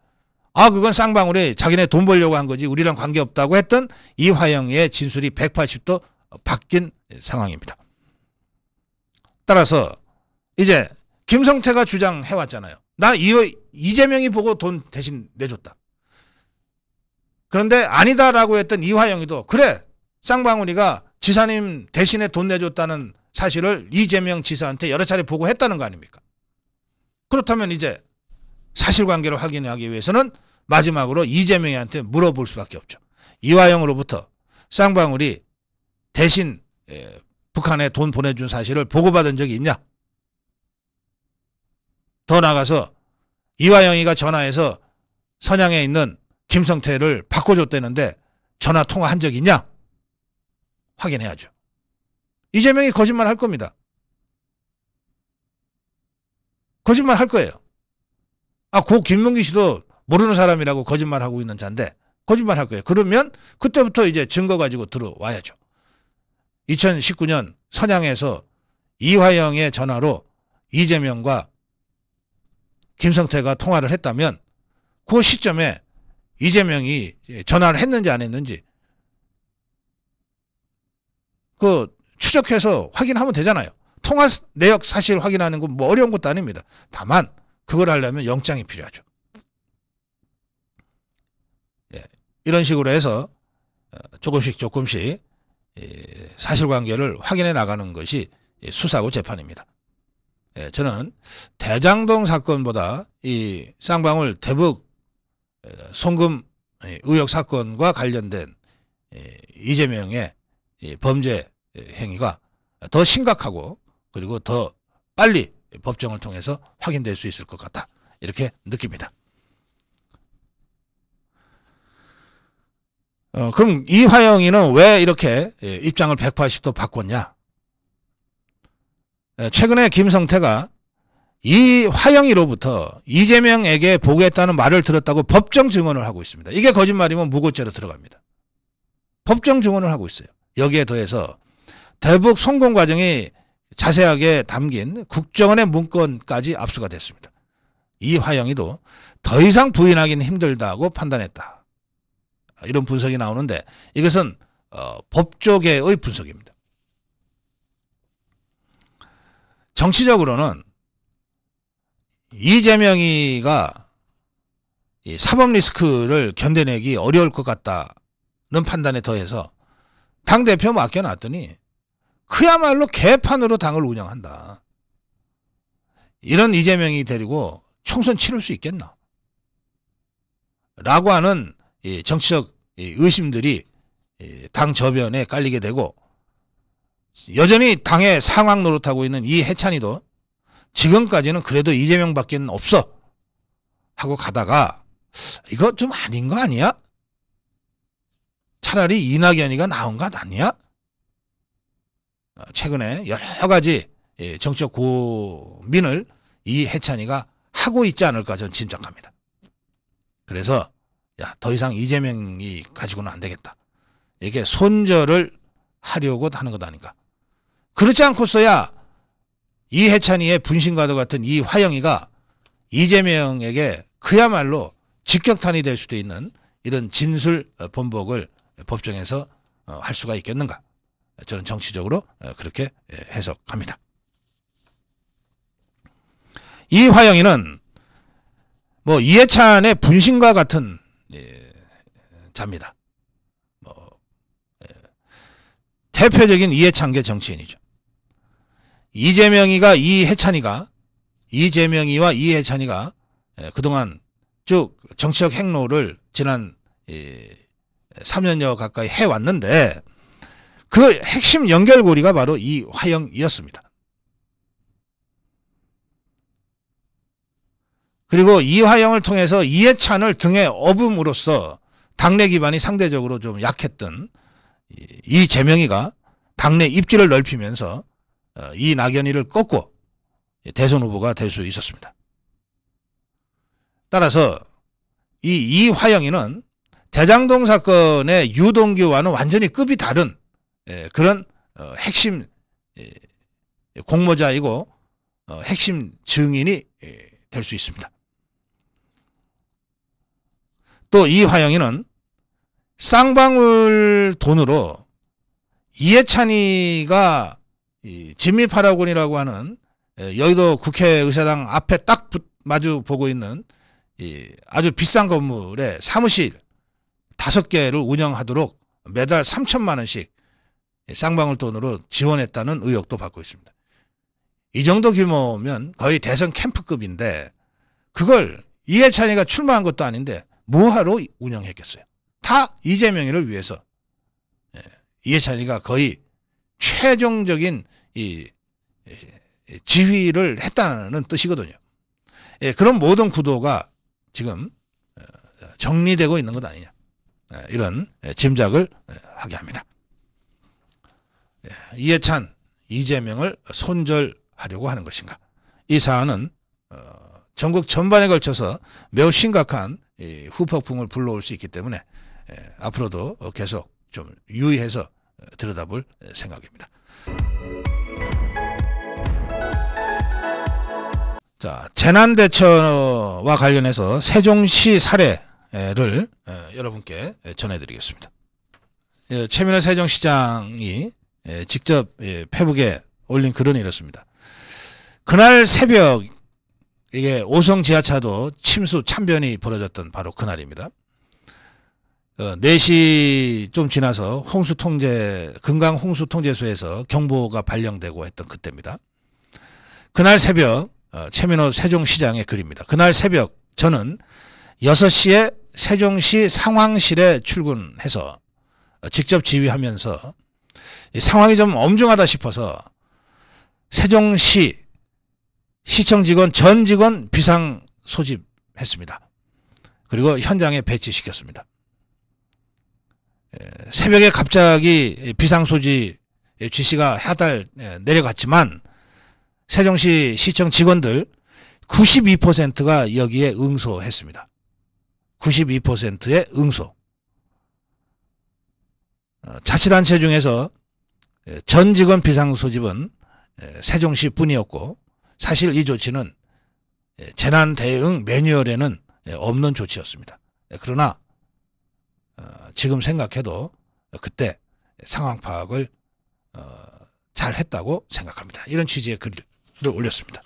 [SPEAKER 1] 아 그건 쌍방울이 자기네 돈 벌려고 한 거지 우리랑 관계없다고 했던 이화영의 진술이 180도 바뀐 상황입니다. 따라서 이제 김성태가 주장해왔잖아요. 나 이재명이 보고 돈 대신 내줬다. 그런데 아니다라고 했던 이화영이도 그래 쌍방울이가 지사님 대신에 돈 내줬다는 사실을 이재명 지사한테 여러 차례 보고했다는 거 아닙니까? 그렇다면 이제 사실관계를 확인하기 위해서는 마지막으로 이재명이한테 물어볼 수밖에 없죠. 이화영으로부터 쌍방울이 대신 예, 북한에 돈 보내준 사실을 보고받은 적이 있냐? 더 나가서 아 이화영이가 전화해서 선양에 있는 김성태를 바꿔줬다는데 전화 통화한 적 있냐? 확인해야죠. 이재명이 거짓말 할 겁니다. 거짓말 할 거예요. 아, 고 김문기 씨도 모르는 사람이라고 거짓말하고 있는 자인데 거짓말할 거예요. 그러면 그때부터 이제 증거 가지고 들어와야죠. 2019년 선양에서 이화영의 전화로 이재명과 김성태가 통화를 했다면 그 시점에 이재명이 전화를 했는지 안 했는지 그 추적해서 확인하면 되잖아요. 통화 내역 사실 확인하는 건 뭐 어려운 것도 아닙니다. 다만 그걸 하려면 영장이 필요하죠. 예, 이런 식으로 해서 어, 조금씩 조금씩 예, 사실관계를 확인해 나가는 것이 예, 수사고 재판입니다. 예, 저는 대장동 사건보다 이 쌍방울 대북 송금 예, 의혹 사건과 관련된 이재명의 범죄 행위가 더 심각하고 그리고 더 빨리 법정을 통해서 확인될 수 있을 것 같다. 이렇게 느낍니다. 어, 그럼 이화영이는 왜 이렇게 예, 입장을 180도 바꿨냐? 예, 최근에 김성태가 이화영이로부터 이재명에게 보고했다는 말을 들었다고 법정 증언을 하고 있습니다. 이게 거짓말이면 무고죄로 들어갑니다. 법정 증언을 하고 있어요. 여기에 더해서 대북 성공 과정이 자세하게 담긴 국정원의 문건까지 압수가 됐습니다. 이화영이도 더 이상 부인하기는 힘들다고 판단했다. 이런 분석이 나오는데 이것은 어, 법조계의 분석입니다. 정치적으로는 이재명이가 사법 리스크를 견뎌내기 어려울 것 같다는 판단에 더해서 당 대표 맡겨놨더니 그야말로 개판으로 당을 운영한다. 이런 이재명이 데리고 총선 치를 수 있겠나? 라고 하는 정치적 의심들이 당 저변에 깔리게 되고 여전히 당의 상황 노릇하고 있는 이 해찬이도 지금까지는 그래도 이재명밖에 는 없어 하고 가다가 이거 좀 아닌 거 아니야? 차라리 이낙연이가 나은 것 아니야? 최근에 여러 가지 예, 정치적 고민을 이 해찬이가 하고 있지 않을까 저는 짐작합니다. 그래서 야, 더 이상 이재명이 가지고는 안 되겠다. 이게 손절을 하려고 하는 것아닌까 그렇지 않고서야 이해찬이의 분신과도 같은 이 화영이가 이재명에게 그야말로 직격탄이 될 수도 있는 이런 진술 어, 번복을 법정에서 어, 할 수가 있겠는가? 저는 정치적으로 어, 그렇게 예, 해석합니다. 이화영이는 뭐 이해찬의 분신과 같은 예, 자입니다. 뭐 예, 대표적인 이해찬계 정치인이죠. 이재명이가 이해찬이가 이재명이와 이해찬이가 그동안 쭉 정치적 행로를 지난 3년여 가까이 해왔는데 그 핵심 연결고리가 바로 이 화영이었습니다. 그리고 이 화영을 통해서 이해찬을 등에 업음으로써 당내 기반이 상대적으로 좀 약했던 이 재명이가 당내 입지를 넓히면서 어, 이 낙연이를 꺾고 대선 후보가 될 수 있었습니다. 따라서 이 이화영이는 대장동 사건의 유동규와는 완전히 급이 다른 예, 그런 어, 핵심 예, 예, 공모자이고 어, 핵심 증인이 될 수 있습니다. 또 이화영이는 쌍방울 돈으로 이해찬이가 진미파라군이라고 하는 여의도 국회의사당 앞에 딱 마주 보고 있는 아주 비싼 건물의 사무실 다섯 개를 운영하도록 매달 3천만 원씩 쌍방울 돈으로 지원했다는 의혹도 받고 있습니다. 이 정도 규모면 거의 대선 캠프급인데 그걸 이해찬이가 출마한 것도 아닌데 뭐하러 운영했겠어요. 다 이재명이를 위해서 예, 이해찬이가 거의 최종적인 이 지휘를 했다는 뜻이거든요. 예, 그런 모든 구도가 지금 어, 정리되고 있는 것 아니냐. 예, 이런 예, 짐작을 예, 하게 합니다. 이해찬, 이재명을 손절하려고 하는 것인가. 이 사안은 어, 전국 전반에 걸쳐서 매우 심각한 후폭풍을 불러올 수 있기 때문에 앞으로도 계속 좀 유의해서 어, 들여다볼 생각입니다. 자, 재난대처와 관련해서 세종시 사례 를 예, 여러분께 전해드리겠습니다. 예, 최민호 세종시장이 예, 직접 페북에 올린 글은 이렇습니다. 그날 새벽 이게 오송 지하차도 침수 참변이 벌어졌던 바로 그날입니다. 4시 어, 좀 지나서 홍수 통제 금강 홍수 통제소에서 경보가 발령되고 했던 그때입니다. 그날 새벽 어, 최민호 세종시장의 글입니다. 그날 새벽 저는 6시에 세종시 상황실에 출근해서 직접 지휘하면서 상황이 좀 엄중하다 싶어서 세종시 시청 직원 전 직원 비상 소집했습니다. 그리고 현장에 배치시켰습니다. 예, 새벽에 갑자기 비상 소지 지시가 해달 예, 내려갔지만 세종시 시청 직원들 92%가 여기에 응소했습니다. 92%의 응소. 어, 자치단체 중에서 예, 전 직원 비상소집은 예, 세종시 뿐이었고 사실 이 조치는 예, 재난 대응 매뉴얼에는 없는 조치였습니다. 그러나 어, 지금 생각해도 그때 상황 파악을 어, 잘 했다고 생각합니다. 이런 취지의 글을 올렸습니다.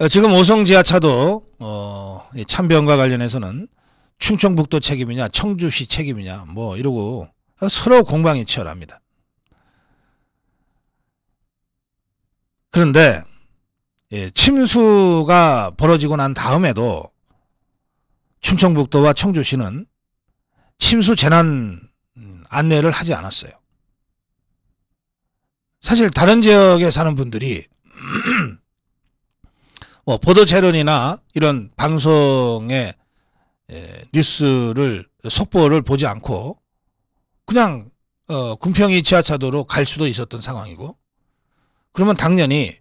[SPEAKER 1] 어, 지금 오성 지하차도 어, 참변과 관련해서는 충청북도 책임이냐 청주시 책임이냐 뭐 이러고 서로 공방이 치열합니다. 그런데 예, 침수가 벌어지고 난 다음에도 충청북도와 청주시는 침수 재난 안내를 하지 않았어요. 사실 다른 지역에 사는 분들이 뭐 보도체론이나 이런 방송의 예, 뉴스를 속보를 보지 않고 그냥 어, 군평이 지하차도로 갈 수도 있었던 상황이고 그러면 당연히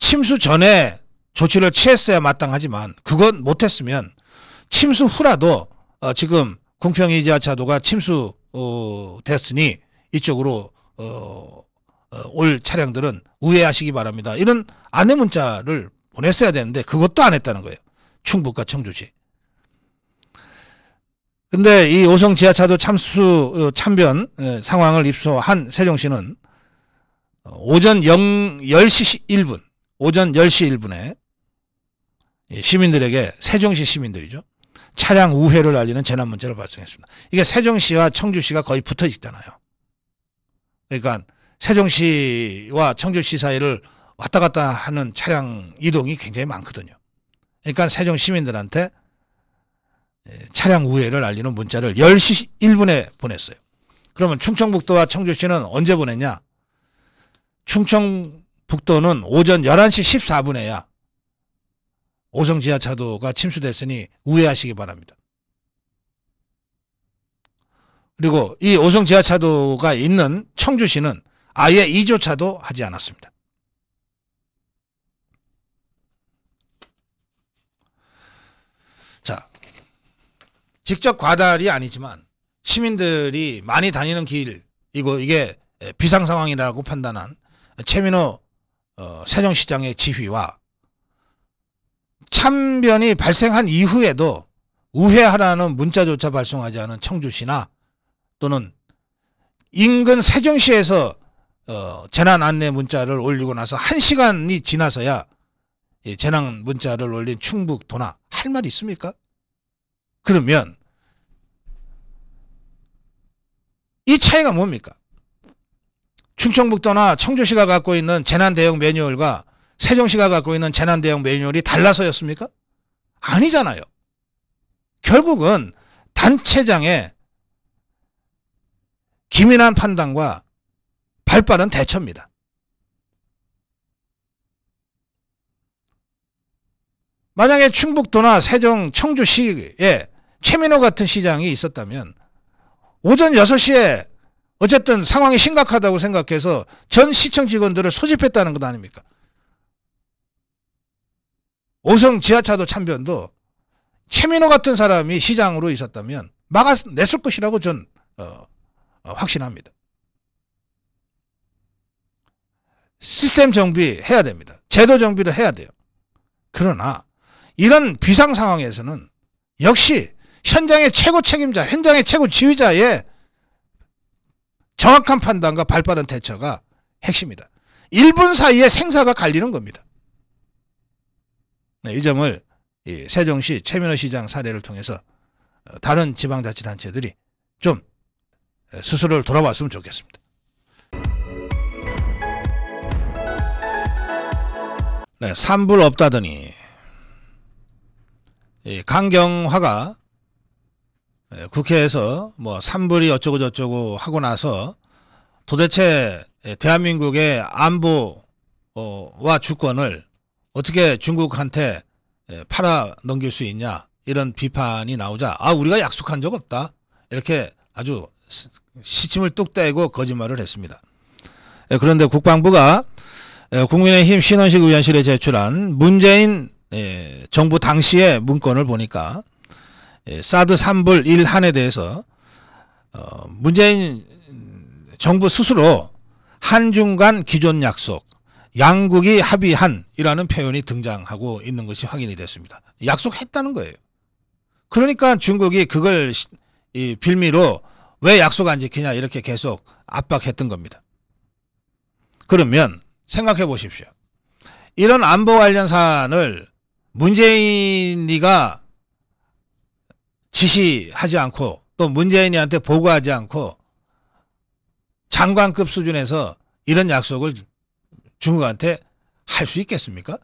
[SPEAKER 1] 침수 전에 조치를 취했어야 마땅하지만 그건 못했으면 침수 후라도 어, 지금 군평이 지하차도가 침수 어, 됐으니 이쪽으로 어, 어, 올 차량들은 우회하시기 바랍니다. 이런 안내 문자를 보냈어야 되는데 그것도 안 했다는 거예요. 충북과 청주시. 근데 이오성 지하차도 참수 어, 참변 어, 상황을 입수한 세종시는 어, 오전 0, 10시 1분, 오전 10시 1분에 시민들에게 세종시 시민들이죠. 차량 우회를 알리는 재난 문제를 발생했습니다. 이게 세종시와 청주시가 거의 붙어 있잖아요. 그러니까 세종시와 청주시 사이를 왔다 갔다 하는 차량 이동이 굉장히 많거든요. 그러니까 세종 시민들한테 예, 차량 우회를 알리는 문자를 10시 1분에 보냈어요. 그러면 충청북도와 청주시는 언제 보냈냐? 충청북도는 오전 11시 14분에야 오성 지하차도가 침수됐으니 우회하시기 바랍니다. 그리고 이 오성 지하차도가 있는 청주시는 아예 2조차도 하지 않았습니다. 직접 과달이 아니지만 시민들이 많이 다니는 길이고 이게 비상 상황이라고 판단한 최민호 세종시장의 어, 지휘와 참변이 발생한 이후에도 우회하라는 문자조차 발송하지 않은 청주시나 또는 인근 세종시에서 어, 재난 안내 문자를 올리고 나서 한시간이 지나서야 재난 문자를 올린 충북 도나 할 말이 있습니까? 그러면 이 차이가 뭡니까? 충청북도나 청주시가 갖고 있는 재난대응 매뉴얼과 세종시가 갖고 있는 재난대응 매뉴얼이 달라서였습니까? 아니잖아요. 결국은 단체장의 기민한 판단과 발빠른 대처입니다. 만약에 충북도나 세종, 청주시에 최민호 같은 시장이 있었다면 오전 6시에 어쨌든 상황이 심각하다고 생각해서 전 시청 직원들을 소집했다는 것 아닙니까? 오성 지하차도 참변도 최민호 같은 사람이 시장으로 있었다면 막아냈을 것이라고 전 어, 어, 확신합니다. 시스템 정비해야 됩니다. 제도 정비도 해야 돼요. 그러나 이런 비상 상황에서는 역시 현장의 최고 책임자, 현장의 최고 지휘자의 정확한 판단과 발빠른 대처가 핵심이다. 1분 사이에 생사가 갈리는 겁니다. 네, 이 점을 이 세종시 최민호 시장 사례를 통해서 어, 다른 지방자치단체들이 좀 스스로를 돌아봤으면 좋겠습니다. 네, 산불 없다더니 강경화가 예, 국회에서 뭐 삼불이 어쩌고 저쩌고 하고 나서 도대체 예, 대한민국의 안보와 주권을 어떻게 중국한테 예, 팔아 넘길 수 있냐 이런 비판이 나오자 아 우리가 약속한 적 없다 이렇게 아주 시침을 뚝 떼고 거짓말을 했습니다. 그런데 국방부가 국민의힘 신원식 의원실에 제출한 문재인 정부 당시의 문건을 보니까 예, 사드 3불 1한에 대해서 어, 문재인 정부 스스로 한중 간 기존 약속 양국이 합의한이라는 표현이 등장하고 있는 것이 확인이 됐습니다. 약속했다는 거예요. 그러니까 중국이 그걸 이 빌미로 왜 약속 안 지키냐 이렇게 계속 압박했던 겁니다. 그러면 생각해 보십시오. 이런 안보 관련 사안을 문재인이가 지시하지 않고 또 문재인이한테 보고하지 않고 장관급 수준에서 이런 약속을 중국한테 할 수 있겠습니까?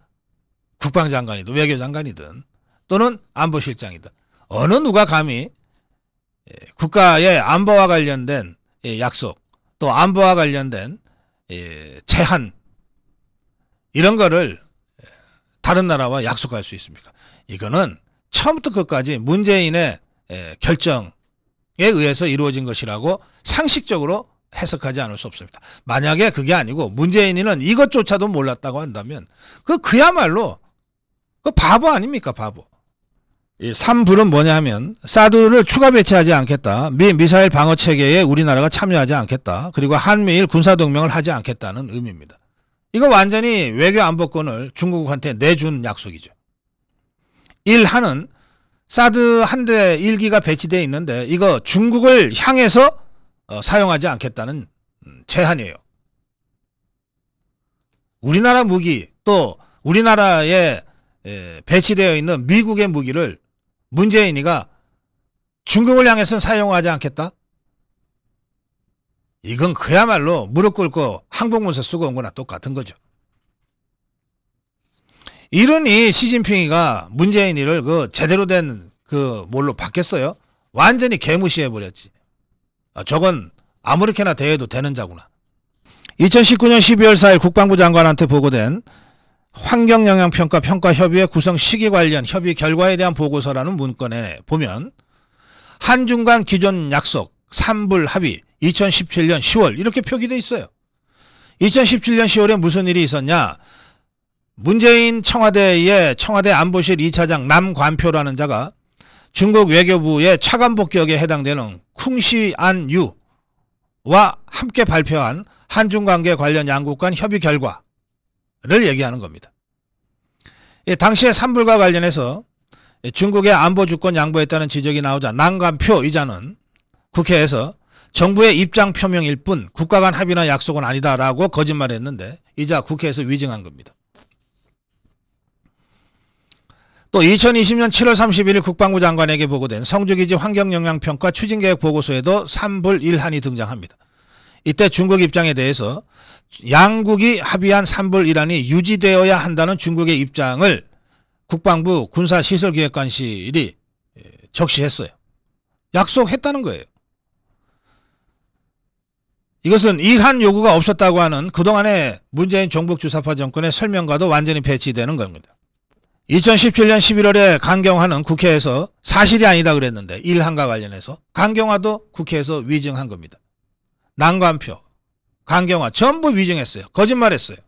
[SPEAKER 1] 국방장관이든 외교장관이든 또는 안보실장이든 어느 누가 감히 예, 국가의 안보와 관련된 예, 약속 또 안보와 관련된 예, 제한 이런 거를 다른 나라와 약속할 수 있습니까? 이거는 처음부터 끝까지 문재인의 예, 결정에 의해서 이루어진 것이라고 상식적으로 해석하지 않을 수 없습니다. 만약에 그게 아니고 문재인이는 이것조차도 몰랐다고 한다면 그 그야말로 그 바보 아닙니까 바보. 이 3불은 뭐냐 면 사드를 추가 배치하지 않겠다. 미 미사일 방어 체계에 우리나라가 참여하지 않겠다. 그리고 한미일 군사 동맹을 하지 않겠다는 의미입니다. 이거 완전히 외교 안보권을 중국한테 내준 약속이죠. 1하는 사드 한 대 일기가 배치돼 있는데 이거 중국을 향해서 어, 사용하지 않겠다는 음, 제한이에요. 우리나라 무기 또 우리나라에 배치되어 있는 미국의 무기를 문재인이가 중국을 향해서 사용하지 않겠다? 이건 그야말로 무릎 꿇고 항복문서 쓰고 온 거나 똑같은 거죠. 이러니 시진핑이가 문재인이를 그 제대로 된 그 뭘로 바뀌었어요? 완전히 개무시해버렸지. 아, 저건 아무렇게나 대해도 되는 자구나. 2019년 12월 4일 국방부 장관한테 보고된 환경영향평가 평가협의회 구성 시기 관련 협의 결과에 대한 보고서라는 문건에 보면 한중간 기존 약속 3불 합의 2017년 10월 이렇게 표기돼 있어요. 2017년 10월에 무슨 일이 있었냐? 문재인 청와대의 청와대 안보실 2차장 남관표라는 자가 중국 외교부의 차관복격에 해당되는 쿵시안유와 함께 발표한 한중관계 관련 양국 간 협의 결과를 얘기하는 겁니다. 당시에 산불과 관련해서 중국의 안보 주권 양보했다는 지적이 나오자 난관표 이자는 국회에서 정부의 입장 표명일 뿐 국가 간 합의나 약속은 아니다라고 거짓말했는데 이자 국회에서 위증한 겁니다. 또 2020년 7월 31일 국방부 장관에게 보고된 성주기지 환경영향평가 추진계획 보고서에도 3불 1한이 등장합니다. 이때 중국 입장에 대해서 양국이 합의한 3불 1한이 유지되어야 한다는 중국의 입장을 국방부 군사시설기획관실이 예, 적시했어요. 약속했다는 거예요. 이것은 일한 요구가 없었다고 하는 그동안의 문재인 종북주사파 정권의 설명과도 완전히 배치되는 겁니다. 2017년 11월에 강경화는 국회에서 사실이 아니다 그랬는데 일한과 관련해서 강경화도 국회에서 위증한 겁니다. 난관표, 강경화 전부 위증했어요. 거짓말했어요.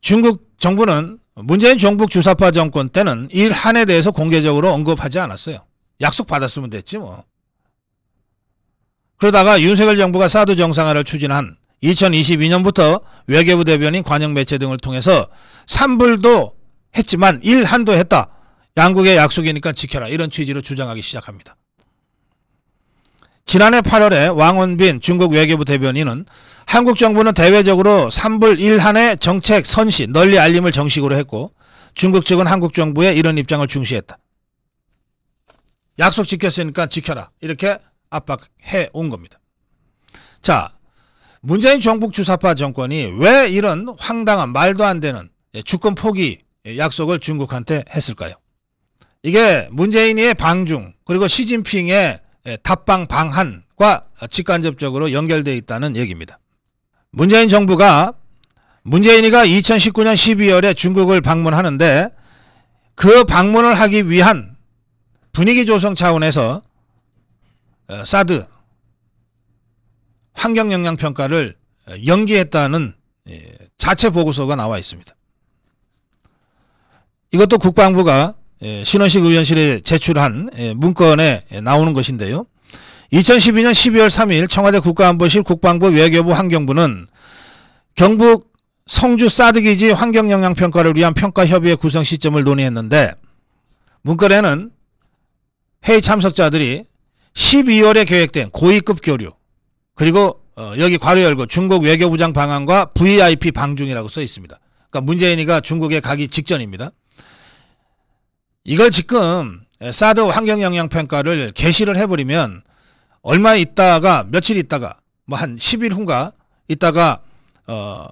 [SPEAKER 1] 중국 정부는 문재인 정부 주사파 정권 때는 일 한에 대해서 공개적으로 언급하지 않았어요. 약속 받았으면 됐지 뭐. 그러다가 윤석열 정부가 사드 정상화를 추진한 2022년부터 외교부 대변인 관영 매체 등을 통해서 산불도 했지만 일 한도 했다. 양국의 약속이니까 지켜라. 이런 취지로 주장하기 시작합니다. 지난해 8월에 왕원빈 중국 외교부 대변인은 한국 정부는 대외적으로 3불 1한의 정책 선시 널리 알림을 정식으로 했고 중국 측은 한국 정부의 이런 입장을 중시했다. 약속 지켰으니까 지켜라. 이렇게 압박해 온 겁니다. 자, 문재인 정북 주사파 정권이 왜 이런 황당한 말도 안 되는 예, 주권 포기 예, 약속을 중국한테 했을까요? 이게 문재인의 방중 그리고 시진핑의 예, 답방 방한과 직간접적으로 연결되어 있다는 얘기입니다. 문재인 정부가 문재인이가 2019년 12월에 중국을 방문하는데 그 방문을 하기 위한 분위기 조성 차원에서 어, 사드 환경영향평가를 어, 연기했다는 예, 자체 보고서가 나와 있습니다. 이것도 국방부가 예, 신원식 의원실에 제출한 예, 문건에 나오는 것인데요. 2012년 12월 3일 청와대 국가안보실 국방부 외교부 환경부는 경북 성주 사드기지 환경영향평가를 위한 평가협의회 구성 시점을 논의했는데 문건에는 회의 참석자들이 12월에 계획된 고위급 교류 그리고 어, 여기 괄호 열고 중국 외교부장 방한과 VIP 방중이라고 써 있습니다. 그러니까 문재인이가 중국에 가기 직전입니다. 이걸 지금 사드 환경 영향 평가를 개시를 해버리면 얼마 있다가 며칠 있다가 뭐 한 10일 후인가 있다가 어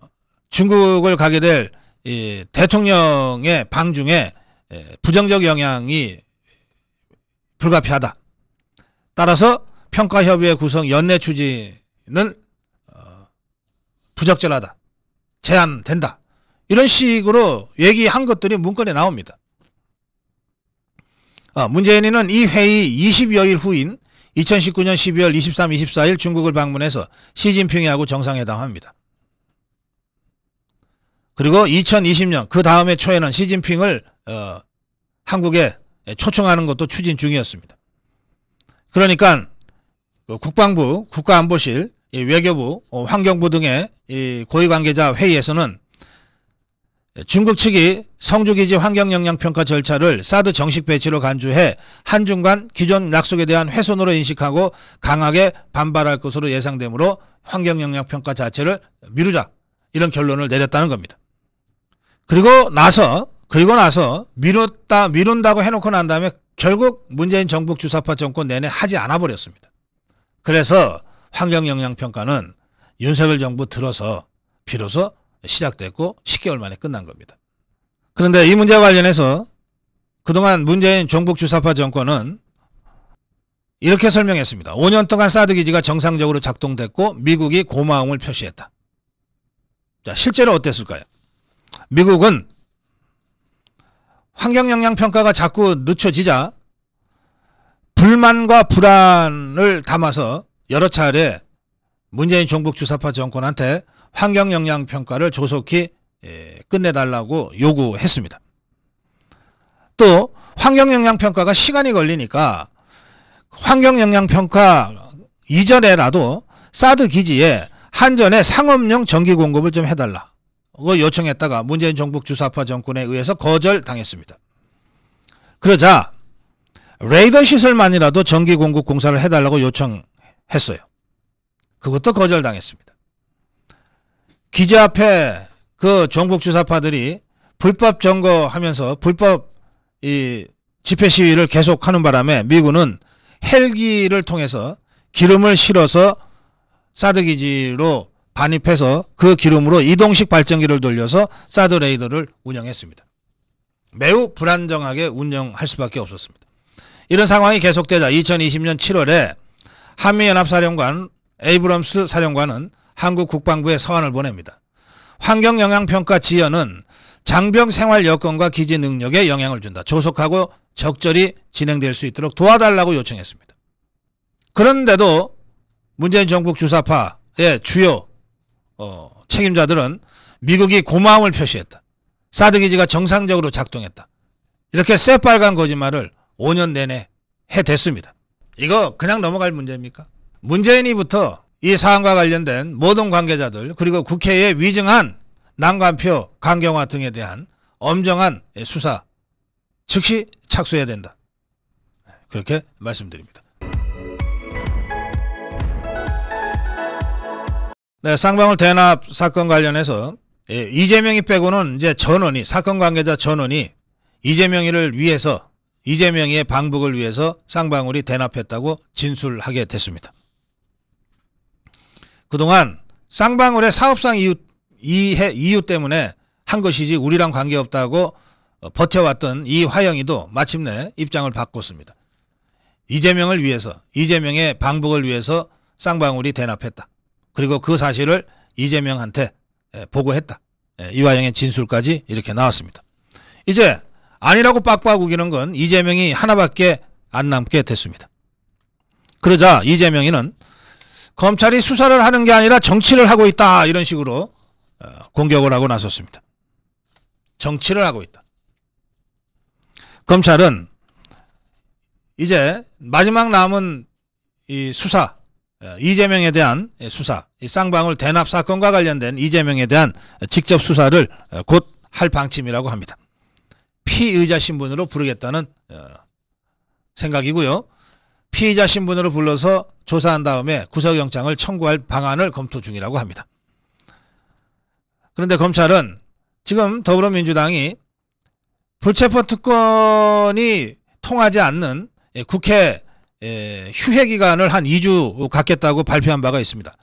[SPEAKER 1] 중국을 가게 될이 대통령의 방중에 예, 부정적 영향이 불가피하다. 따라서 평가협의회 구성 연내 추진은 어 부적절하다. 제한된다. 이런 식으로 얘기한 것들이 문건에 나옵니다. 아, 문재인이는 이 회의 20여일 후인 2019년 12월 23, 24일 중국을 방문해서 시진핑이하고 정상회담합니다. 그리고 2020년 그 다음해 초에는 시진핑을 어, 한국에 초청하는 것도 추진 중이었습니다. 그러니까 뭐 국방부, 국가안보실, 외교부, 어, 환경부 등의 고위 관계자 회의에서는 예, 중국 측이 성주기지 환경영향평가 절차를 사드 정식 배치로 간주해 한중 간 기존 약속에 대한 훼손으로 인식하고 강하게 반발할 것으로 예상되므로 환경영향평가 자체를 미루자 이런 결론을 내렸다는 겁니다. 그리고 나서 그리고 나서 미뤘다 미룬다고 해놓고 난 다음에 결국 문재인 정부 주사파 정권 내내 하지 않아 버렸습니다. 그래서 환경영향평가는 윤석열 정부 들어서 비로소 시작됐고 10개월 만에 끝난 겁니다. 그런데 이 문제와 관련해서 그동안 문재인 종북 주사파 정권은 이렇게 설명했습니다. 5년 동안 사드 기지가 정상적으로 작동됐고 미국이 고마움을 표시했다. 자, 실제로 어땠을까요? 미국은 환경 영향 평가가 자꾸 늦춰지자 불만과 불안을 담아서 여러 차례 문재인 종북 주사파 정권한테 환경 영향 평가를 조속히 예, 끝내달라고 요구했습니다. 또 환경 영향 평가가 시간이 걸리니까 환경 영향 평가 이전에라도 사드 기지에 한전에 상업용 전기 공급을 좀 해달라. 그 요청했다가 문재인 정부 주사파 정권에 의해서 거절당했습니다. 그러자 레이더 시설만이라도 전기 공급 공사를 해달라고 요청했어요. 그것도 거절당했습니다. 기자 앞에 그 전국 주사파들이 불법 점거하면서 불법 이 집회 시위를 계속하는 바람에 미군은 헬기를 통해서 기름을 실어서 사드 기지로 반입해서 그 기름으로 이동식 발전기를 돌려서 사드 레이더를 운영했습니다. 매우 불안정하게 운영할 수밖에 없었습니다. 이런 상황이 계속되자 2020년 7월에 한미연합사령관 에이브럼스 사령관은 한국 국방부에 서한을 보냅니다. 환경영향평가 지연은 장병 생활 여건과 기지 능력에 영향을 준다. 조속하고 적절히 진행될 수 있도록 도와달라고 요청했습니다. 그런데도 문재인 정부 주사파의 주요 어, 책임자들은 미국이 고마움을 표시했다. 사드 기지가 정상적으로 작동했다. 이렇게 새빨간 거짓말을 5년 내내 해댔습니다. 이거 그냥 넘어갈 문제입니까? 문재인이부터 이 사안과 관련된 모든 관계자들 그리고 국회의 위증한 난관표 강경화 등에 대한 엄정한 수사 즉시 착수해야 된다. 네, 그렇게 말씀드립니다. 네, 쌍방울 대납 사건 관련해서 예, 이재명이 빼고는 이제 전원이 사건 관계자 전원이 이재명이를 위해서 이재명의 방북을 위해서 쌍방울이 대납했다고 진술하게 됐습니다. 그동안 쌍방울의 사업상 이유, 이해, 이유 때문에 한 것이지 우리랑 관계없다고 어, 버텨왔던 이 화영이도 마침내 입장을 바꿨습니다. 이재명을 위해서 이재명의 방북을 위해서 쌍방울이 대납했다. 그리고 그 사실을 이재명한테 예, 보고했다. 예, 이화영의 진술까지 이렇게 나왔습니다. 이제 아니라고 빡빡 우기는 건 이재명이 하나밖에 안 남게 됐습니다. 그러자 이재명이는 검찰이 수사를 하는 게 아니라 정치를 하고 있다 이런 식으로 어, 공격을 하고 나섰습니다. 정치를 하고 있다. 검찰은 이제 마지막 남은 이 수사 어, 이재명에 대한 수사 쌍방울 대납 사건과 관련된 이재명에 대한 직접 수사를 어, 곧할 방침이라고 합니다. 피의자 신분으로 부르겠다는 생각이고요. 피의자 신분으로 불러서 조사한 다음에 구속영장을 청구할 방안을 검토 중이라고 합니다. 그런데 검찰은 지금 더불어민주당이 불체포 특권이 통하지 않는 예, 국회 예, 휴회 기간을 한 2주 갖겠다고 발표한 바가 있습니다.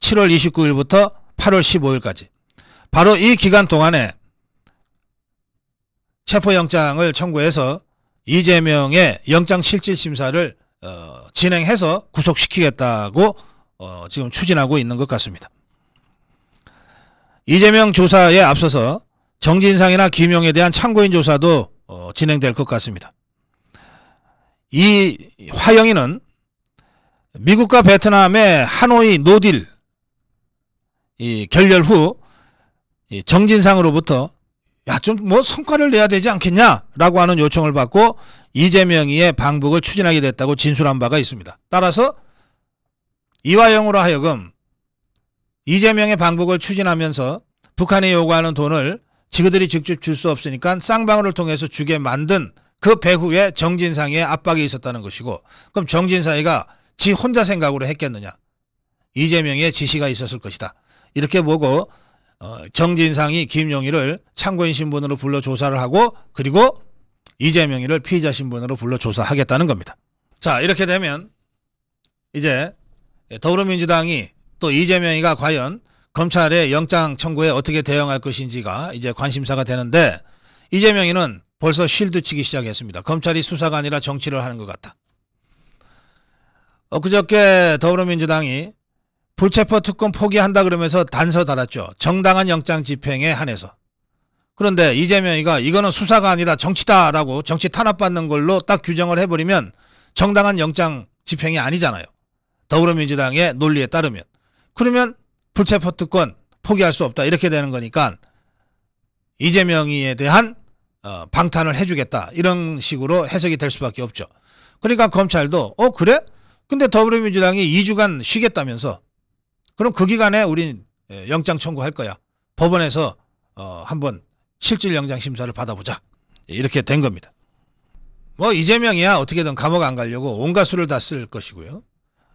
[SPEAKER 1] 7월 29일부터 8월 15일까지. 바로 이 기간 동안에 체포영장을 청구해서 이재명의 영장실질심사를 어, 진행해서 구속시키겠다고 어, 지금 추진하고 있는 것 같습니다. 이재명 조사에 앞서서 정진상이나 김용에 대한 참고인 조사도 어, 진행될 것 같습니다. 이 화영이는 미국과 베트남의 하노이 노딜 이 결렬 후 정진상으로부터 야 좀 뭐 성과를 내야 되지 않겠냐라고 하는 요청을 받고 이재명이의 방북을 추진하게 됐다고 진술한 바가 있습니다. 따라서 이화영으로 하여금 이재명의 방북을 추진하면서 북한이 요구하는 돈을 지그들이 직접 줄 수 없으니까 쌍방울을 통해서 주게 만든 그 배후에 정진상의 압박이 있었다는 것이고 그럼 정진상이가 지 혼자 생각으로 했겠느냐. 이재명의 지시가 있었을 것이다. 이렇게 보고 어, 정진상이 김용희를 참고인 신분으로 불러 조사를 하고 그리고 이재명이를 피의자 신분으로 불러 조사하겠다는 겁니다. 자 이렇게 되면 이제 더불어민주당이 또 이재명이가 과연 검찰의 영장 청구에 어떻게 대응할 것인지가 이제 관심사가 되는데 이재명이는 벌써 실드치기 시작했습니다. 검찰이 수사가 아니라 정치를 하는 것 같다. 엊그저께 더불어민주당이 불체포 특권 포기한다 그러면서 단서 달았죠. 정당한 영장 집행에 한해서. 그런데 이재명이가 이거는 수사가 아니라 정치다라고 정치 탄압받는 걸로 딱 규정을 해버리면 정당한 영장 집행이 아니잖아요. 더불어민주당의 논리에 따르면. 그러면 불체포 특권 포기할 수 없다 이렇게 되는 거니까 이재명이에 대한 어, 방탄을 해주겠다 이런 식으로 해석이 될 수밖에 없죠. 그러니까 검찰도 어 그래? 근데 더불어민주당이 2주간 쉬겠다면서 그럼 그 기간에 우린 예, 영장 청구할 거야. 법원에서 어, 한번 실질 영장 심사를 받아보자. 이렇게 된 겁니다. 뭐 이재명이야 어떻게든 감옥 안 가려고 온갖 수를 다 쓸 것이고요.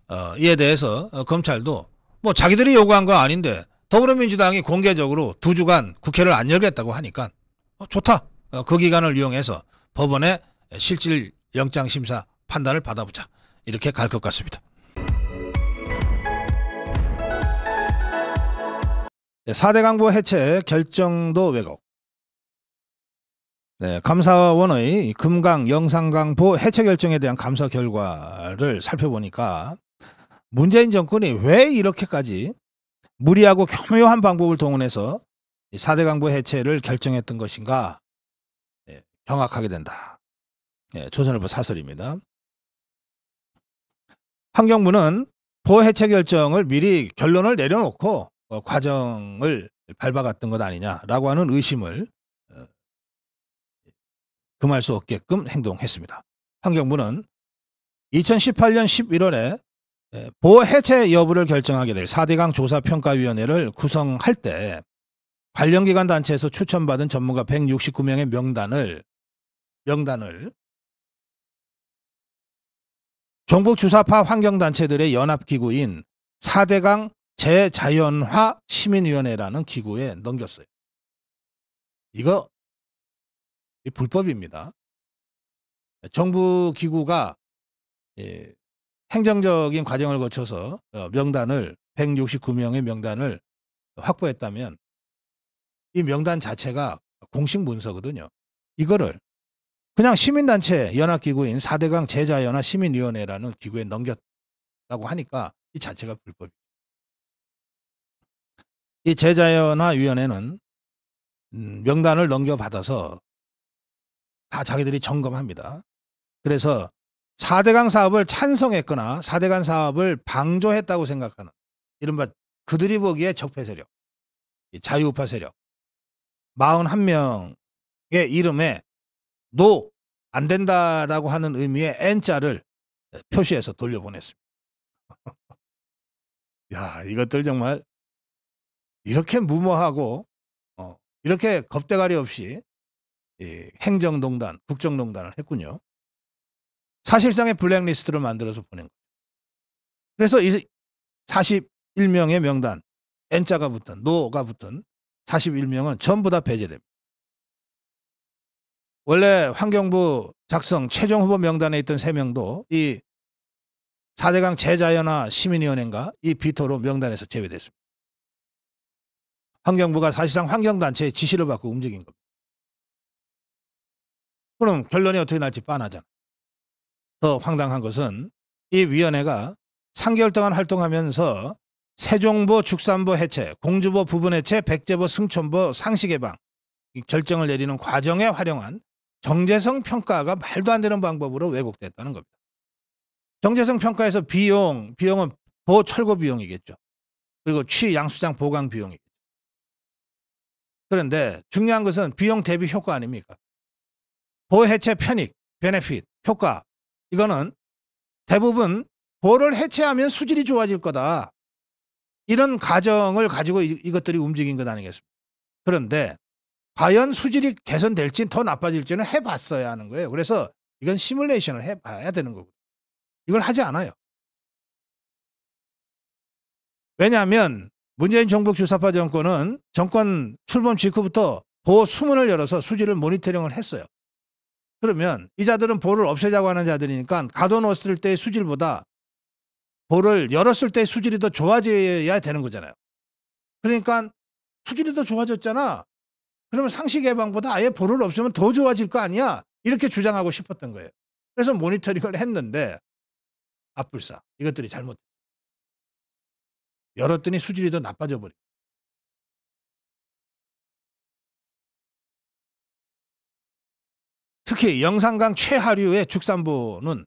[SPEAKER 1] 어, 이에 대해서 어, 검찰도 뭐 자기들이 요구한 거 아닌데 더불어민주당이 공개적으로 두 주간 국회를 안 열겠다고 하니까 어, 좋다. 어, 그 기간을 이용해서 법원의 실질 영장 심사 판단을 받아보자. 이렇게 갈 것 같습니다. 4대 강보 해체 결정도 왜곡. 네, 감사원의 금강 영상강포 해체 결정에 대한 감사 결과를 살펴보니까 문재인 정권이 왜 이렇게까지 무리하고 교묘한
[SPEAKER 2] 방법을 동원해서 사대 강부 해체를 결정했던 것인가 네, 경악하게 된다. 네, 조선일보 사설입니다.
[SPEAKER 1] 환경부는 보 해체 결정을 미리 결론을 내려놓고 어, 과정을 밟아갔던 것 아니냐라고 하는 의심을 금할 수 없게끔 행동했습니다. 환경부는 2018년 11월에 보호 해체 여부를 결정하게 될 4대강 조사평가위원회를 구성할
[SPEAKER 2] 때 관련 기관 단체에서 추천받은 전문가 169명의 명단을 명단을 정부 주사파 환경단체들의 연합기구인 4대강 재자연화 시민위원회라는 기구에 넘겼어요. 이거 불법입니다. 예, 정부 기구가 예,
[SPEAKER 1] 행정적인 과정을 거쳐서 어, 명단을 169명의 명단을 확보했다면 이 명단 자체가 공식 문서거든요. 이거를
[SPEAKER 2] 그냥 시민단체 연합기구인 4대강 제자연합 시민위원회라는 기구에 넘겼다고 하니까 이 자체가 불법이죠. 이 제자연합위원회는 음, 명단을 넘겨받아서
[SPEAKER 1] 다 자기들이 점검합니다. 그래서 4대강 사업을 찬성했거나 4대강 사업을 방조했다고 생각하는 이른바 그들이 보기에 적폐 세력, 자유우파 세력 41명의 이름에
[SPEAKER 2] 노, 안 된다라고 하는 의미의 N자를 표시해서 돌려보냈습니다. 야, 이것들 정말 이렇게 무모하고 어, 이렇게 겁대가리 없이 예, 행정농단, 국정농단을 했군요. 사실상의 블랙리스트를 만들어서 보낸 거예요. 그래서 이 41명의 명단, N자가 붙은 노가 붙은 41명은 전부 다 배제됩니다. 원래 환경부 작성 최종 후보 명단에 있던 3명도 이 4대강 재자연화 시민위원회인가 이 비토로 명단에서 제외됐습니다. 환경부가 사실상 환경단체의 지시를 받고 움직인 겁니다. 그럼 결론이 어떻게 날지 뻔하잖아. 더 황당한 것은 이 위원회가
[SPEAKER 1] 3개월 동안 활동하면서 세종보, 축산보 해체, 공주보 부분 해체, 백제보, 승촌보 상시 개방 결정을 내리는 과정에 활용한 정제성 평가가 말도 안 되는 방법으로 왜곡됐다는 겁니다. 정제성 평가에서 비용, 비용은 보 철거 비용이겠죠. 그리고 취 양수장 보강 비용이겠죠.
[SPEAKER 2] 그런데 중요한 것은 비용 대비 효과 아닙니까? 보해체 편익, 베네핏, 효과 이거는 대부분
[SPEAKER 1] 보를 해체하면 수질이 좋아질 거다. 이런 가정을 가지고 이, 이것들이 움직인 것 아니겠습니까? 그런데 과연 수질이 개선될지 더 나빠질지는
[SPEAKER 2] 해봤어야 하는 거예요. 그래서 이건 시뮬레이션을 해봐야 되는 거고 이걸 하지 않아요. 왜냐하면 문재인 정부 주사파 정권은 정권 출범 직후부터 보호 수문을 열어서 수질을 모니터링을 했어요.
[SPEAKER 1] 그러면 이 자들은 볼을 없애자고 하는 자들이니까 가둬놓았을 때의 수질보다 볼을 열었을 때의 수질이 더 좋아져야 되는 거잖아요. 그러니까 수질이 더 좋아졌잖아. 그러면 상시 개방보다 아예 볼을 없애면 더 좋아질 거 아니야.
[SPEAKER 2] 이렇게 주장하고 싶었던 거예요. 그래서 모니터링을 했는데 압불사 아, 이것들이 잘못 열었더니 수질이 더 나빠져 버려. 특히 영산강 최하류의 축산부는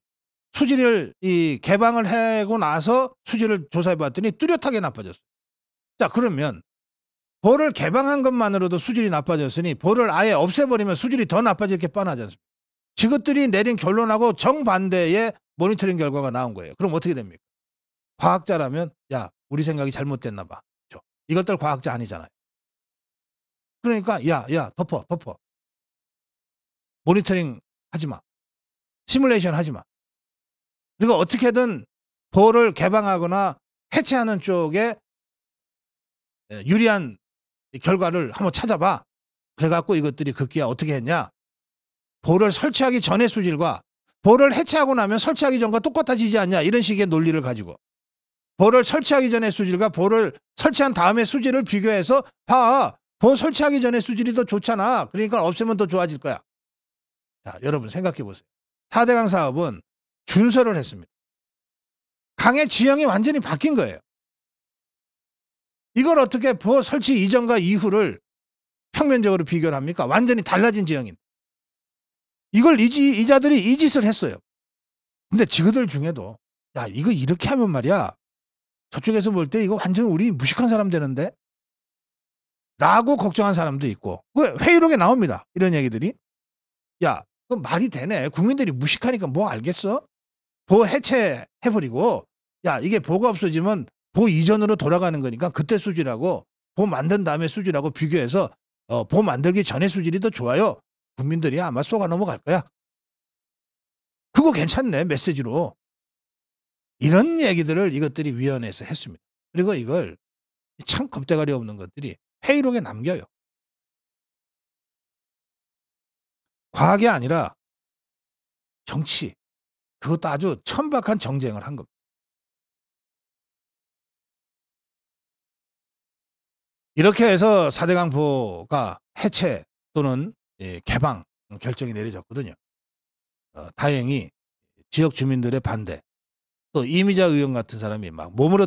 [SPEAKER 2] 수질을 이 개방을
[SPEAKER 1] 하고 나서 수질을 조사해 봤더니 뚜렷하게 나빠졌어요. 자 그러면 볼을 개방한 것만으로도 수질이 나빠졌으니 볼을 아예 없애버리면 수질이 더 나빠질 게 뻔하지 않습니까? 지것들이 내린 결론하고 정반대의 모니터링 결과가 나온 거예요. 그럼 어떻게 됩니까?
[SPEAKER 2] 과학자라면 야 우리 생각이 잘못됐나 봐. 그렇죠? 이것들 과학자 아니잖아요. 그러니까 야야 야, 덮어 덮어 모니터링 하지 마. 시뮬레이션 하지 마. 그리고 어떻게든 보호를 개방하거나 해체하는 쪽에 예, 유리한 결과를 한번 찾아봐. 그래갖고 이것들이 극기야 어떻게 했냐.
[SPEAKER 1] 보호를 설치하기 전의 수질과 보호를 해체하고 나면 설치하기 전과 똑같아지지 않냐. 이런 식의 논리를 가지고. 보호를 설치하기 전의 수질과 보호를 설치한 다음의 수질을 비교해서 봐. 보호 설치하기 전의 수질이 더 좋잖아. 그러니까 없애면 더 좋아질 거야.
[SPEAKER 2] 자, 여러분 생각해 보세요. 4대강 사업은 준설을 했습니다. 강의 지형이 완전히 바뀐 거예요. 이걸 어떻게 보 설치 이전과 이후를 평면적으로 비교를 합니까? 완전히 달라진 지형인데.
[SPEAKER 1] 이걸 이지, 이자들이 이 짓을 했어요. 근데 지그들 중에도 야 이거 이렇게 하면 말이야 저쪽에서 볼 때 이거 완전 우리 무식한 사람 되는데 라고 걱정한 사람도 있고 그 회의록에 나옵니다 이런 얘기들이 야 그건 말이 되네. 국민들이 무식하니까 뭐 알겠어? 보 해체해버리고, 야, 이게 보가 없어지면 보 이전으로 돌아가는 거니까 그때 수질하고 보 만든 다음에 수질하고 비교해서 어, 보 만들기 전에 수질이 더 좋아요. 국민들이 아마 쏘아 넘어갈
[SPEAKER 2] 거야. 그거 괜찮네, 메시지로. 이런 얘기들을 이것들이 위원회에서 했습니다. 그리고 이걸 참 겁대가리 없는 것들이 회의록에 남겨요. 과학이 아니라 정치 그것도 아주 천박한 정쟁을 한 겁니다. 이렇게 해서 사대강포가 해체 또는 예, 개방 결정이 내려졌거든요.
[SPEAKER 1] 어, 다행히 지역 주민들의 반대 또 이미자 의원 같은 사람이 막 몸으로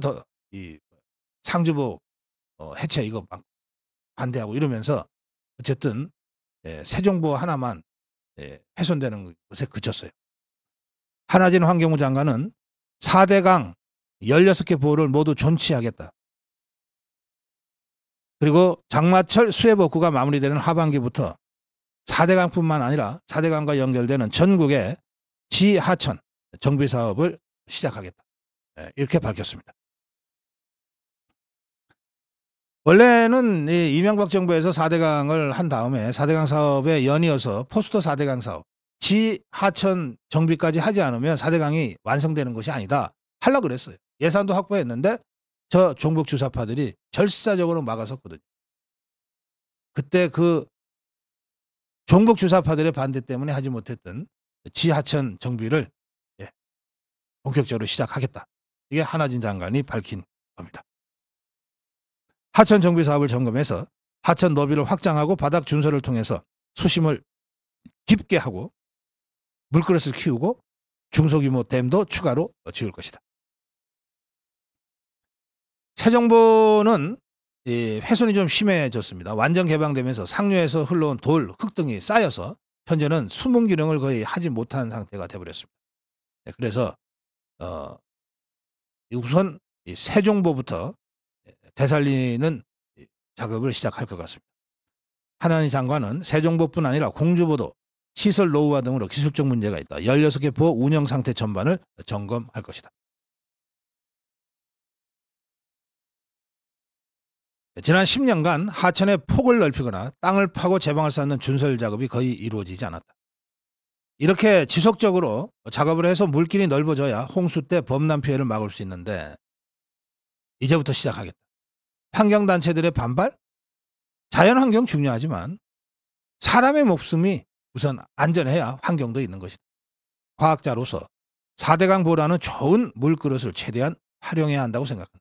[SPEAKER 1] 더이상주부 어, 해체 이거 막 반대하고 이러면서 어쨌든 예, 새 정부 하나만
[SPEAKER 2] 예. 훼손되는 것에 그쳤어요. 한화진 환경부 장관은 4대강 16개 보호를 모두 존치하겠다.
[SPEAKER 1] 그리고 장마철 수해복구가 마무리되는 하반기부터 4대강뿐만 아니라 4대강과
[SPEAKER 2] 연결되는 전국의 지하천 정비 사업을 시작하겠다. 예, 이렇게 밝혔습니다. 원래는
[SPEAKER 1] 이 이명박 정부에서 4대강을 한 다음에 4대강 사업에 연이어서 포스터 4대강 사업, 지하천 정비까지 하지 않으면 4대강이 완성되는 것이 아니다. 하려고 그랬어요. 예산도 확보했는데 저 종북 주사파들이 절사적으로 막아섰거든요.
[SPEAKER 2] 그때 그 종북 주사파들의 반대 때문에 하지 못했던 지하천 정비를 예, 본격적으로 시작하겠다. 이게 하나진 장관이 밝힌 겁니다. 하천 정비 사업을 점검해서
[SPEAKER 1] 하천 너비를 확장하고 바닥 준설을 통해서 수심을 깊게 하고
[SPEAKER 2] 물그릇을 키우고 중소규모 댐도 추가로 지을 것이다. 새 정부는 훼손이 좀
[SPEAKER 1] 심해졌습니다. 완전 개방되면서 상류에서 흘러온 돌, 흙 등이 쌓여서 현재는 수문 기능을 거의 하지 못한 상태가 되어버렸습니다. 네, 그래서 어, 우선 세종보부터 되살리는 작업을 시작할 것 같습니다. 하나니 장관은 세종보뿐 아니라 공주보도 시설
[SPEAKER 2] 노후화 등으로 기술적 문제가 있다. 16개 보 운영 상태 전반을 점검할 것이다. 지난 10년간 하천의 폭을 넓히거나 땅을 파고 제방을 쌓는 준설 작업이 거의 이루어지지 않았다.
[SPEAKER 1] 이렇게 지속적으로 작업을 해서 물길이 넓어져야 홍수 때 범람 피해를 막을
[SPEAKER 2] 수 있는데 이제부터 시작하겠다. 환경단체들의 반발? 자연환경 중요하지만 사람의 목숨이 우선 안전해야
[SPEAKER 1] 환경도 있는 것이다. 과학자로서 4대강 보라는 좋은 물그릇을
[SPEAKER 2] 최대한 활용해야 한다고 생각한다.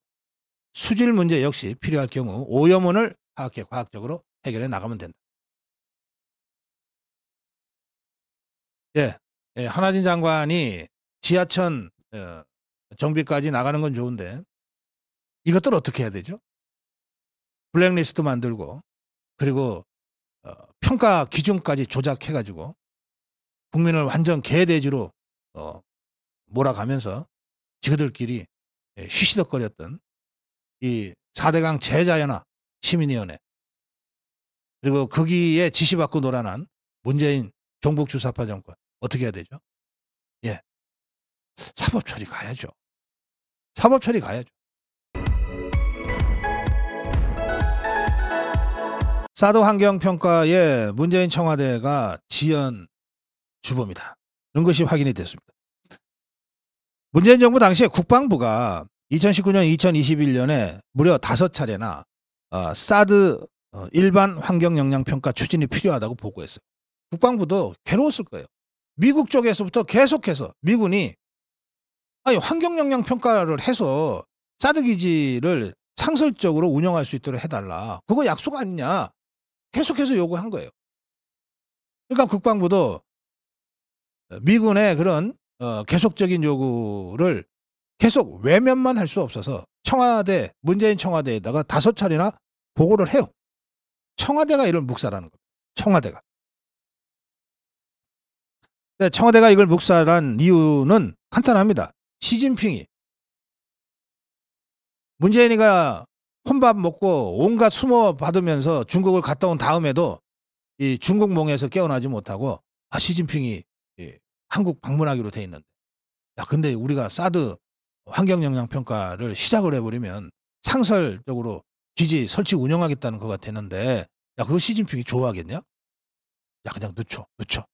[SPEAKER 2] 수질 문제 역시 필요할 경우 오염원을 파악해 과학적으로 해결해 나가면 된다. 예, 예 하나진 장관이 지하천 어, 정비까지 나가는 건 좋은데 이것들 어떻게 해야 되죠? 블랙리스트 만들고 그리고 어, 평가 기준까지 조작해가지고 국민을 완전 개돼지로 어, 몰아가면서 지그들끼리 쉬시덕거렸던 예, 이 4대강 제자연합 시민위원회 그리고 거기에 지시받고 놀아난 문재인 경북 주사파 정권 어떻게 해야 되죠? 예. 사법 처리 가야죠. 사법 처리 가야죠.
[SPEAKER 1] 사드 환경평가에 문재인 청와대가 지연 주범이다. 는 것이 확인이 됐습니다. 문재인 정부 당시에 국방부가 2019년, 2021년에 무려 다섯 차례나 어, 사드 어, 일반 환경 영향 평가 추진이 필요하다고 보고했어요. 국방부도 괴로웠을 거예요. 미국 쪽에서부터 계속해서 미군이 아니 환경 영향 평가를 해서 사드 기지를 상설적으로 운영할 수 있도록 해달라. 그거 약속
[SPEAKER 2] 아니냐? 계속해서 요구한 거예요. 그러니까 국방부도 어, 미군의 그런 어, 계속적인 요구를 계속 외면만 할 수 없어서 청와대 문재인 청와대에다가 다섯 차례나 보고를 해요. 청와대가 이런 묵살하는 겁니다. 청와대가. 네, 청와대가 이걸 묵살한 이유는 간단합니다. 시진핑이 문재인이가 콩밥 먹고 온갖 숨어
[SPEAKER 1] 받으면서 중국을 갔다 온 다음에도 이 중국 몽에서 깨어나지 못하고 아 시진핑이 예, 한국 방문하기로 돼 있는데 야 근데 우리가 사드 환경 영향 평가를 시작을 해버리면 상설적으로 기지 설치 운영하겠다는 것 같았는데 야 그거 시진핑이 좋아하겠냐? 야 그냥 늦춰 늦춰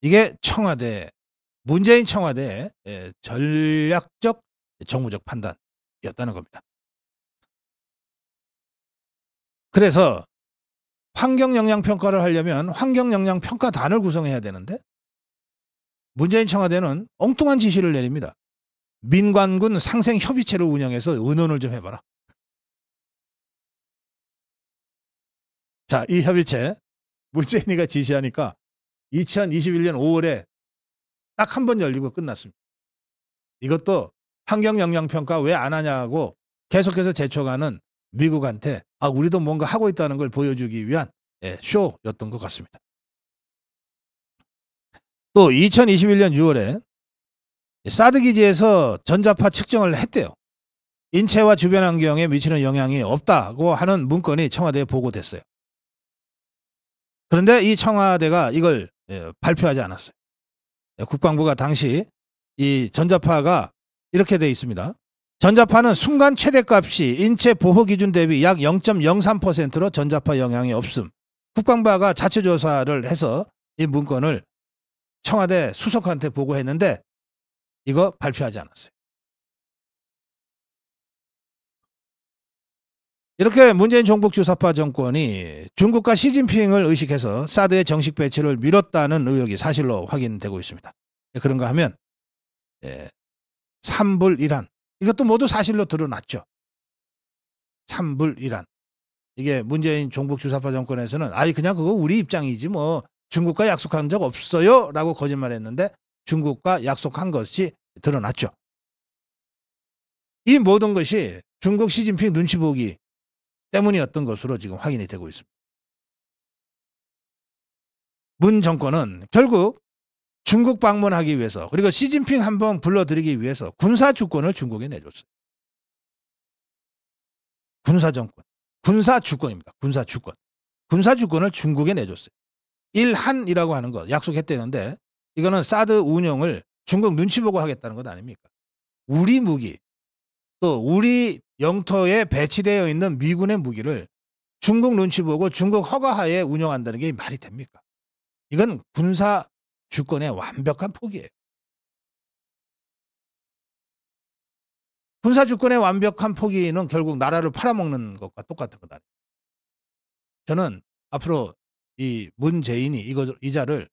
[SPEAKER 2] 이게 청와대 문재인 청와대의 전략적 정무적 판단이었다는 겁니다. 그래서 환경 영향 평가를 하려면 환경 영향 평가단을 구성해야 되는데 문재인 청와대는 엉뚱한 지시를 내립니다. 민관군 상생 협의체를 운영해서 의논을 좀 해봐라. 자, 이 협의체 문재인이가 지시하니까 2021년 5월에 딱 한 번 열리고 끝났습니다. 이것도 환경
[SPEAKER 1] 영향 평가 왜 안 하냐고 계속해서 재촉하는 미국한테 아, 우리도 뭔가 하고
[SPEAKER 2] 있다는 걸 보여주기 위한 예, 쇼였던 것 같습니다. 또 2021년 6월에 사드 기지에서 전자파 측정을
[SPEAKER 1] 했대요. 인체와 주변 환경에 미치는 영향이 없다고 하는 문건이 청와대에
[SPEAKER 2] 보고됐어요. 그런데 이 청와대가 이걸 예, 발표하지 않았어요. 예, 국방부가 당시 이 전자파가 이렇게 돼 있습니다.
[SPEAKER 1] 전자파는 순간 최대값이 인체 보호 기준 대비 약 0.03%로 전자파 영향이 없음. 국방부가 자체 조사를 해서 이 문건을
[SPEAKER 2] 청와대 수석한테 보고했는데 이거 발표하지 않았어요. 이렇게 문재인 종북 주사파 정권이 중국과 시진핑을 의식해서 사드의 정식 배치를 미뤘다는 의혹이 사실로 확인되고 있습니다. 그런가 하면 예, 3불 1한 이것도 모두 사실로 드러났죠. 삼불이란. 이게
[SPEAKER 1] 문재인 종북 주사파 정권에서는 아니 그냥 그거 우리 입장이지 뭐 중국과 약속한 적 없어요 라고 거짓말했는데 중국과 약속한 것이 드러났죠.
[SPEAKER 2] 이 모든 것이 중국 시진핑 눈치 보기 때문이었던 것으로 지금 확인이 되고 있습니다. 문 정권은 결국 중국 방문하기 위해서 그리고 시진핑 한번 불러들이기 위해서 군사 주권을 중국에 내줬어요. 군사 정권, 군사 주권입니다. 군사 주권, 군사 주권을 중국에 내줬어요. 일한이라고 하는 거 약속했대는데
[SPEAKER 1] 이거는 사드 운영을 중국 눈치 보고 하겠다는 것 아닙니까? 우리 무기 또 우리 영토에 배치되어 있는 미군의 무기를 중국
[SPEAKER 2] 눈치 보고 중국 허가하에 운영한다는 게 말이 됩니까? 이건 군사 주권의 완벽한 포기예요. 군사 주권의 완벽한 포기는 결국 나라를 팔아먹는 것과 똑같은 거다.
[SPEAKER 1] 저는 앞으로 이 문재인이 이거 이자를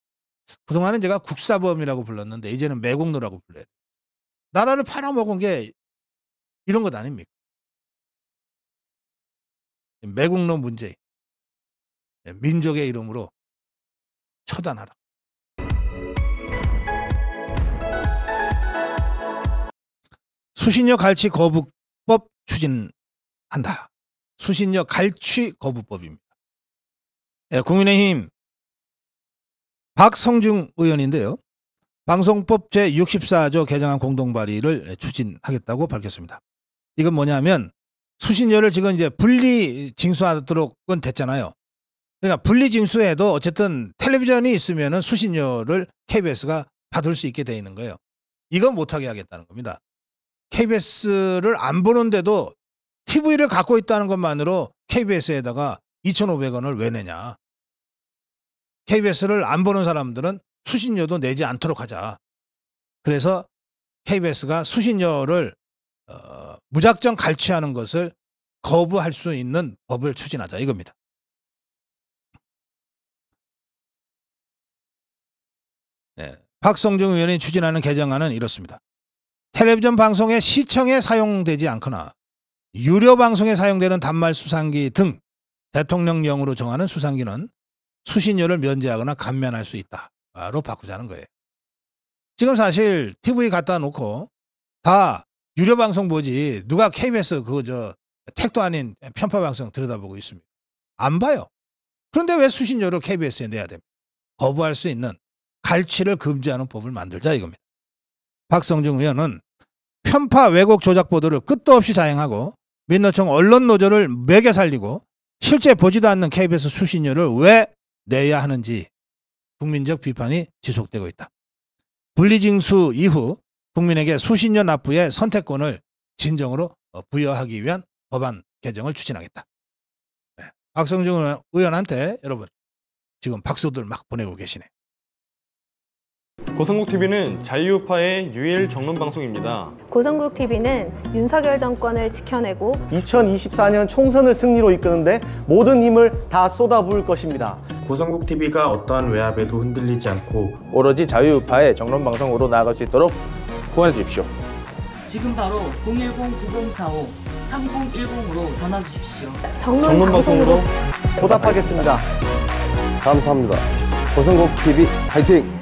[SPEAKER 1] 그동안은
[SPEAKER 2] 제가 국사범이라고 불렀는데 이제는 매국노라고 불러야 나라를 팔아먹은 게 이런 것 아닙니까? 매국노 문재 예, 민족의 이름으로 처단하라. 수신료 갈취 거부법 추진한다. 수신료 갈취 거부법입니다. 네, 국민의힘 박성중
[SPEAKER 1] 의원인데요. 방송법 제64조 개정안 공동 발의를 추진하겠다고 밝혔습니다. 이건 뭐냐면 수신료를 지금 이제 분리 징수하도록은 됐잖아요. 그러니까 분리 징수에도 어쨌든 텔레비전이 있으면 수신료를 KBS가 받을 수 있게 돼 있는 거예요. 이건 못하게 하겠다는 겁니다. KBS를 안 보는데도 TV를 갖고 있다는 것만으로 KBS에다가 2,500원을 왜 내냐. KBS를 안 보는 사람들은 수신료도 내지 않도록 하자. 그래서 KBS가 수신료를
[SPEAKER 2] 어, 무작정 갈취하는 것을 거부할 수 있는 법을 추진하자 이겁니다. 네. 박성중 의원이 추진하는 개정안은 이렇습니다. 텔레비전 방송의 시청에
[SPEAKER 1] 사용되지 않거나 유료 방송에 사용되는 단말 수상기 등 대통령령으로 정하는 수상기는 수신료를 면제하거나 감면할 수 있다로 바꾸자는 거예요. 지금 사실 TV 갖다 놓고 다 유료 방송 보지 누가 KBS 그 저 택도 아닌 편파 방송 들여다보고 있습니다. 안 봐요. 그런데 왜 수신료를 KBS에 내야 됩니까? 거부할 수 있는 갈취를 금지하는 법을 만들자 이겁니다. 박성중 의원은 편파 왜곡 조작 보도를 끝도 없이 자행하고 민노총 언론 노조를 매개 살리고 실제 보지도 않는 KBS 수신료를 왜 내야 하는지 국민적 비판이 지속되고 있다. 분리징수 이후 국민에게 수신료 납부의 선택권을
[SPEAKER 2] 진정으로 부여하기 위한 법안 개정을 추진하겠다. 네, 박성중 의원한테 여러분 지금 박수들 막 보내고 계시네. 고성국TV는 자유우파의
[SPEAKER 1] 유일 정론방송입니다.
[SPEAKER 2] 고성국TV는 윤석열 정권을 지켜내고 2024년 총선을 승리로 이끄는데 모든 힘을 다 쏟아부을 것입니다.
[SPEAKER 1] 고성국TV가 어떠한 외압에도 흔들리지 않고 오로지 자유파의 정론방송으로 나아갈 수 있도록 후원해 주십시오.
[SPEAKER 3] 지금 바로 010-9045 3010으로 전화 주십시오. 정론 방송으로
[SPEAKER 2] 보답하겠습니다. 감사합니다. 고성국 TV 파이팅!